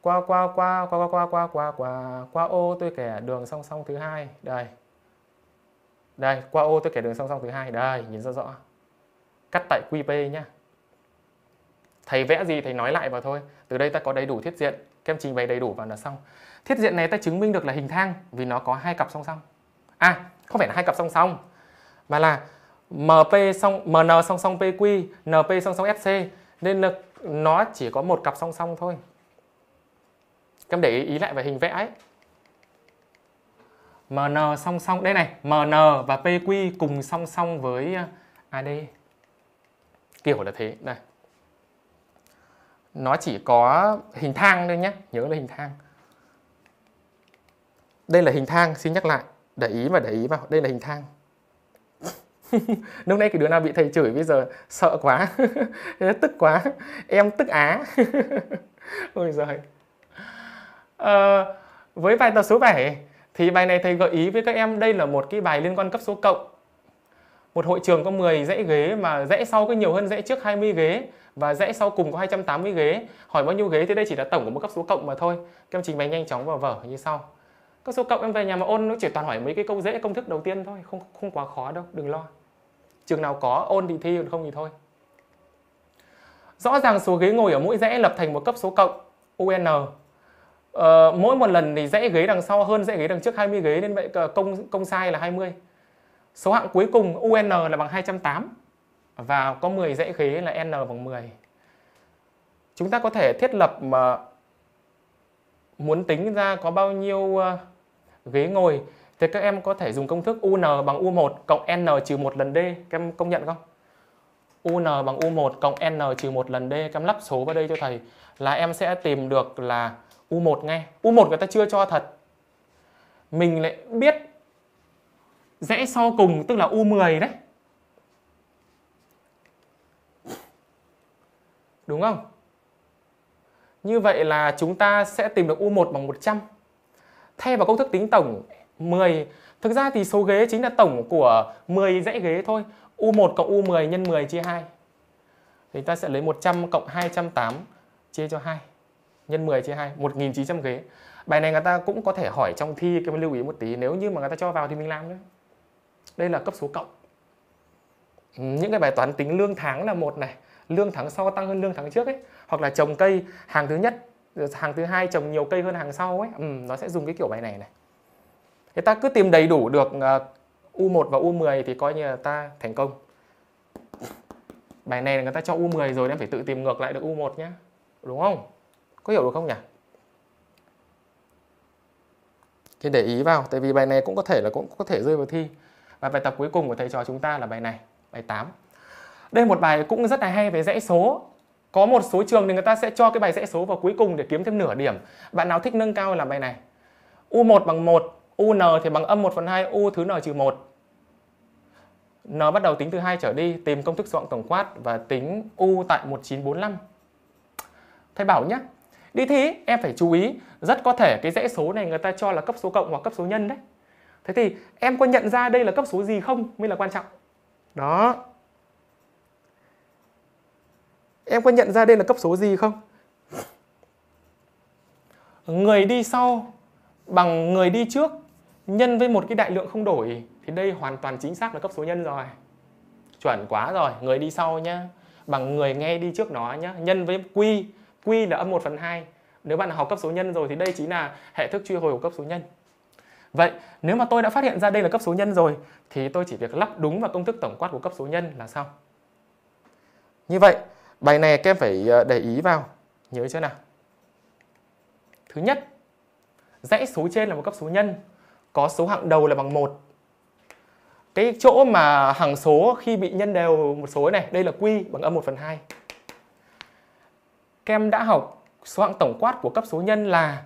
qua qua qua qua qua qua qua qua qua qua ô tôi kẻ đường song song thứ hai đây đây qua ô tôi kẻ đường song song thứ hai đây nhìn rõ rõ cắt tại qp nhá thầy vẽ gì thầy nói lại vào thôi từ đây ta có đầy đủ thiết diện các em trình bày đầy đủ và là xong thiết diện này ta chứng minh được là hình thang vì nó có hai cặp song song à không phải là hai cặp song song mà là mp song mn song song pq np song song fc nên là nó chỉ có một cặp song song thôi các em để ý, lại về hình vẽ ấy MN song song đây này MN và PQ cùng song song với à, AD kiểu là thế này, nó chỉ có hình thang thôi nhé nhớ là hình thang đây là hình thang xin nhắc lại để ý và để ý vào đây là hình thang [laughs] lúc nãy cái đứa nào bị thầy chửi bây giờ sợ quá [laughs] tức quá em tức á [laughs] ôi giời Ờ, với bài tập số 7 thì bài này thầy gợi ý với các em đây là một cái bài liên quan cấp số cộng một hội trường có 10 dãy ghế mà dãy sau có nhiều hơn dãy trước 20 ghế và dãy sau cùng có 280 ghế hỏi bao nhiêu ghế thì đây chỉ là tổng của một cấp số cộng mà thôi các em trình bày nhanh chóng và vở như sau các số cộng em về nhà mà ôn nó chỉ toàn hỏi mấy cái câu dễ công thức đầu tiên thôi không không quá khó đâu đừng lo trường nào có ôn thì thi còn không thì thôi rõ ràng số ghế ngồi ở mỗi dãy lập thành một cấp số cộng un Ờ, mỗi một lần thì dãy ghế đằng sau hơn dãy ghế đằng trước 20 ghế nên vậy công công sai là 20. Số hạng cuối cùng UN là bằng 208 và có 10 dãy ghế là N bằng 10. Chúng ta có thể thiết lập mà muốn tính ra có bao nhiêu ờ, ghế ngồi thì các em có thể dùng công thức UN bằng U1 cộng N trừ 1 lần D. Các em công nhận không? UN bằng U1 cộng N trừ 1 lần D. Các em lắp số vào đây cho thầy là em sẽ tìm được là U1 nghe U1 người ta chưa cho thật Mình lại biết Rẽ so cùng tức là U10 đấy Đúng không? Như vậy là chúng ta sẽ tìm được U1 bằng 100 Thay vào công thức tính tổng 10 Thực ra thì số ghế chính là tổng của 10 dãy ghế thôi U1 cộng U10 nhân 10 chia 2 Thì ta sẽ lấy 100 cộng 208 chia cho 2 nhân 10 chia 2 1900 ghế bài này người ta cũng có thể hỏi trong thi cái lưu ý một tí nếu như mà người ta cho vào thì mình làm đấy đây là cấp số cộng những cái bài toán tính lương tháng là một này lương tháng sau tăng hơn lương tháng trước ấy hoặc là trồng cây hàng thứ nhất hàng thứ hai trồng nhiều cây hơn hàng sau ấy ừ, nó sẽ dùng cái kiểu bài này này thì ta cứ tìm đầy đủ được ờ, U1 và U10 thì coi như là ta thành công bài này là người ta cho U10 rồi nên phải tự tìm ngược lại được U1 nhé đúng không có hiểu được không nhỉ thì để ý vào tại vì bài này cũng có thể là cũng có thể rơi vào thi và bài tập cuối cùng của thầy trò chúng ta là bài này bài 8 đây một bài cũng rất là hay về dãy số có một số trường thì người ta sẽ cho cái bài dãy số vào cuối cùng để kiếm thêm nửa điểm bạn nào thích nâng cao làm bài này U1 bằng 1 UN thì bằng âm 1 phần 2 U thứ N trừ 1 N bắt đầu tính từ 2 trở đi tìm công thức soạn tổng quát và tính U tại 1945 thầy bảo nhé đi thi em phải chú ý rất có thể cái dãy số này người ta cho là cấp số cộng hoặc cấp số nhân đấy thế thì em có nhận ra đây là cấp số gì không mới là quan trọng đó em có nhận ra đây là cấp số gì không người đi sau bằng người đi trước nhân với một cái đại lượng không đổi thì đây hoàn toàn chính xác là cấp số nhân rồi chuẩn quá rồi người đi sau nhá bằng người nghe đi trước nó nhá nhân với quy Q là âm 1 phần 2. Nếu bạn học cấp số nhân rồi thì đây chính là hệ thức truy hồi của cấp số nhân. Vậy nếu mà tôi đã phát hiện ra đây là cấp số nhân rồi thì tôi chỉ việc lắp đúng vào công thức tổng quát của cấp số nhân là xong. Như vậy, bài này các em phải ờ, để ý vào, nhớ chưa nào? Thứ nhất, dãy số trên là một cấp số nhân, có số hạng đầu là bằng 1. Cái chỗ mà hằng số khi bị nhân đều một số này, đây là Q bằng âm 1 phần 2. Các em đã học số hạng tổng quát của cấp số nhân là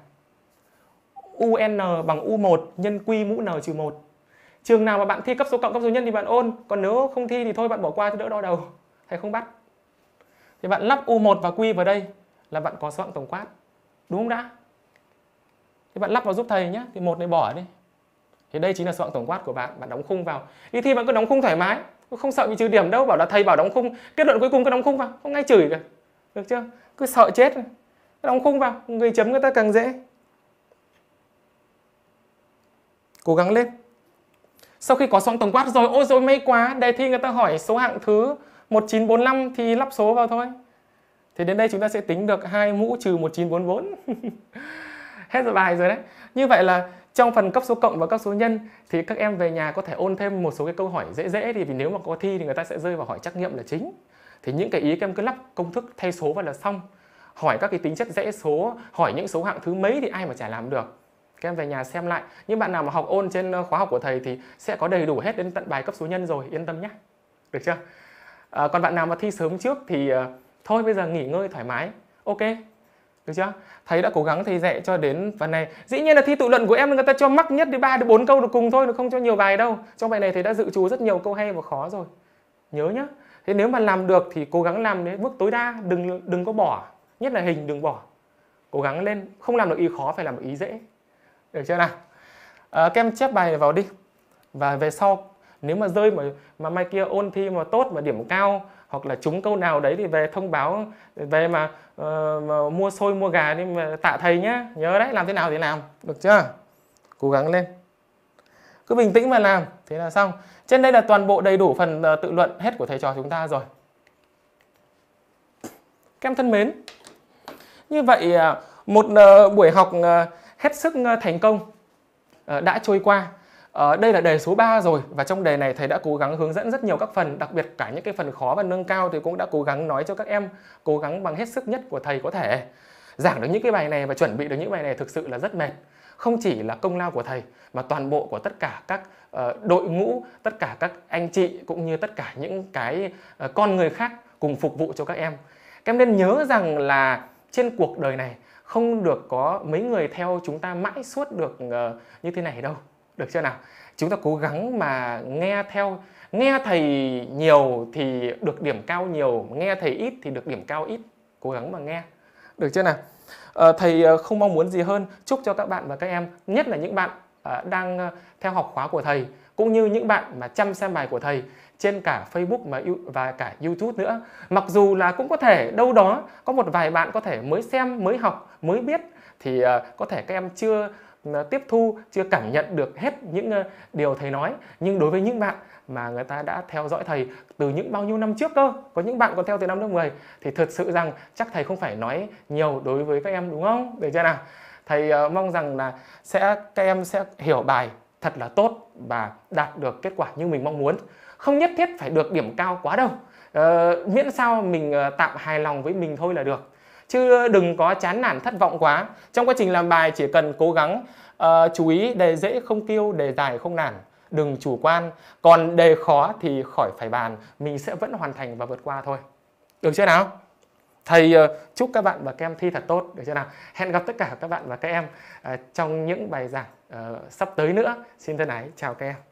UN bằng U1 nhân Q mũ N trừ 1. Trường nào mà bạn thi cấp số cộng cấp số nhân thì bạn ôn, còn nếu không thi thì thôi bạn bỏ qua cho đỡ đau đầu, thầy không bắt. Thì bạn lắp U1 và Q vào đây là bạn có số hạng tổng quát. Đúng không đã? Thì bạn lắp vào giúp thầy nhé, thì một này bỏ đi. Thì đây chính là số hạng tổng quát của bạn, bạn đóng khung vào. Đi thi bạn cứ đóng khung thoải mái, không sợ bị trừ điểm đâu, bảo là thầy bảo đóng khung, kết luận cuối cùng cứ đóng khung vào, không ngay chửi cả được chưa cứ sợ chết đóng khung vào người chấm người ta càng dễ cố gắng lên sau khi có xong tổng quát rồi ôi rồi may quá đề thi người ta hỏi số hạng thứ 1945 thì lắp số vào thôi thì đến đây chúng ta sẽ tính được hai mũ trừ 1944 [laughs] hết rồi bài rồi đấy như vậy là trong phần cấp số cộng và cấp số nhân thì các em về nhà có thể ôn thêm một số cái câu hỏi dễ dễ thì vì nếu mà có thi thì người ta sẽ rơi vào hỏi trắc nghiệm là chính thì những cái ý các em cứ lắp công thức thay số vào là xong hỏi các cái tính chất dễ số hỏi những số hạng thứ mấy thì ai mà chả làm được các em về nhà xem lại những bạn nào mà học ôn trên ờ, khóa học của thầy thì sẽ có đầy đủ hết đến tận bài cấp số nhân rồi yên tâm nhé được chưa à, còn bạn nào mà thi sớm trước thì uh, thôi bây giờ nghỉ ngơi thoải mái ok được chưa thầy đã cố gắng thầy dạy cho đến phần này dĩ nhiên là thi tự luận của em người ta cho mắc nhất đến ba đến bốn câu được cùng thôi nó không cho nhiều bài đâu trong bài này thầy đã dự trù rất nhiều câu hay và khó rồi nhớ nhá thế nếu mà làm được thì cố gắng làm đến mức tối đa đừng đừng có bỏ nhất là hình đừng bỏ cố gắng lên không làm được ý khó phải làm được ý dễ được chưa nào à, các em chép bài vào đi và về sau nếu mà rơi mà mà mai kia ôn thi mà tốt mà điểm cao hoặc là trúng câu nào đấy thì về thông báo về mà, uh, mà mua xôi mua gà đi mà tạ thầy nhá nhớ đấy làm thế nào thì làm được chưa cố gắng lên cứ bình tĩnh mà làm thế là xong trên đây là toàn bộ đầy đủ phần ờ, tự luận hết của thầy trò chúng ta rồi. Các em thân mến, như vậy ờ, một ờ, buổi học hết sức thành công đã trôi qua. Đây là đề số 3 rồi và trong đề này thầy đã cố gắng hướng dẫn rất nhiều các phần, đặc biệt cả những cái phần khó và nâng cao thì cũng đã cố gắng nói cho các em cố gắng bằng hết sức nhất của thầy có thể. Giảng được những cái bài này và chuẩn bị được những bài này thực sự là rất mệt. Không chỉ là công lao của thầy mà toàn bộ của tất cả các Ờ, đội ngũ tất cả các anh chị cũng như tất cả những cái ờ, con người khác cùng phục vụ cho các em các em nên nhớ rằng là trên cuộc đời này không được có mấy người theo chúng ta mãi suốt được ờ, như thế này đâu được chưa nào chúng ta cố gắng mà nghe theo nghe thầy nhiều thì được điểm cao nhiều nghe thầy ít thì được điểm cao ít cố gắng mà nghe được chưa nào thầy không mong muốn gì hơn chúc cho các bạn và các em nhất là những bạn À, đang ờ, theo học khóa của thầy cũng như những bạn mà chăm xem bài của thầy trên cả Facebook mà và cả YouTube nữa. Mặc dù là cũng có thể đâu đó có một vài bạn có thể mới xem, mới học, mới biết thì ờ, có thể các em chưa ờ, tiếp thu, chưa cảm nhận được hết những điều thầy nói, nhưng đối với những bạn mà người ta đã theo dõi thầy từ những bao nhiêu năm trước cơ, có những bạn còn theo từ năm lớp 10 thì thật sự rằng chắc thầy không phải nói nhiều đối với các em đúng không? Để cho nào? thầy uh, mong rằng là sẽ các em sẽ hiểu bài thật là tốt và đạt được kết quả như mình mong muốn không nhất thiết phải được điểm cao quá đâu uh, miễn sao mình uh, ờ, tạm hài lòng với mình thôi là được chứ đừng có chán nản thất vọng quá trong quá trình làm bài chỉ cần cố gắng uh, chú ý đề dễ không tiêu đề dài không nản đừng chủ quan còn đề khó thì khỏi phải bàn mình sẽ vẫn hoàn thành và vượt qua thôi được chưa nào thầy ờ, chúc các bạn và các em thi thật tốt được chưa nào hẹn gặp tất cả các bạn và các em ờ, trong những bài giảng ờ, sắp tới nữa xin thân ái chào các em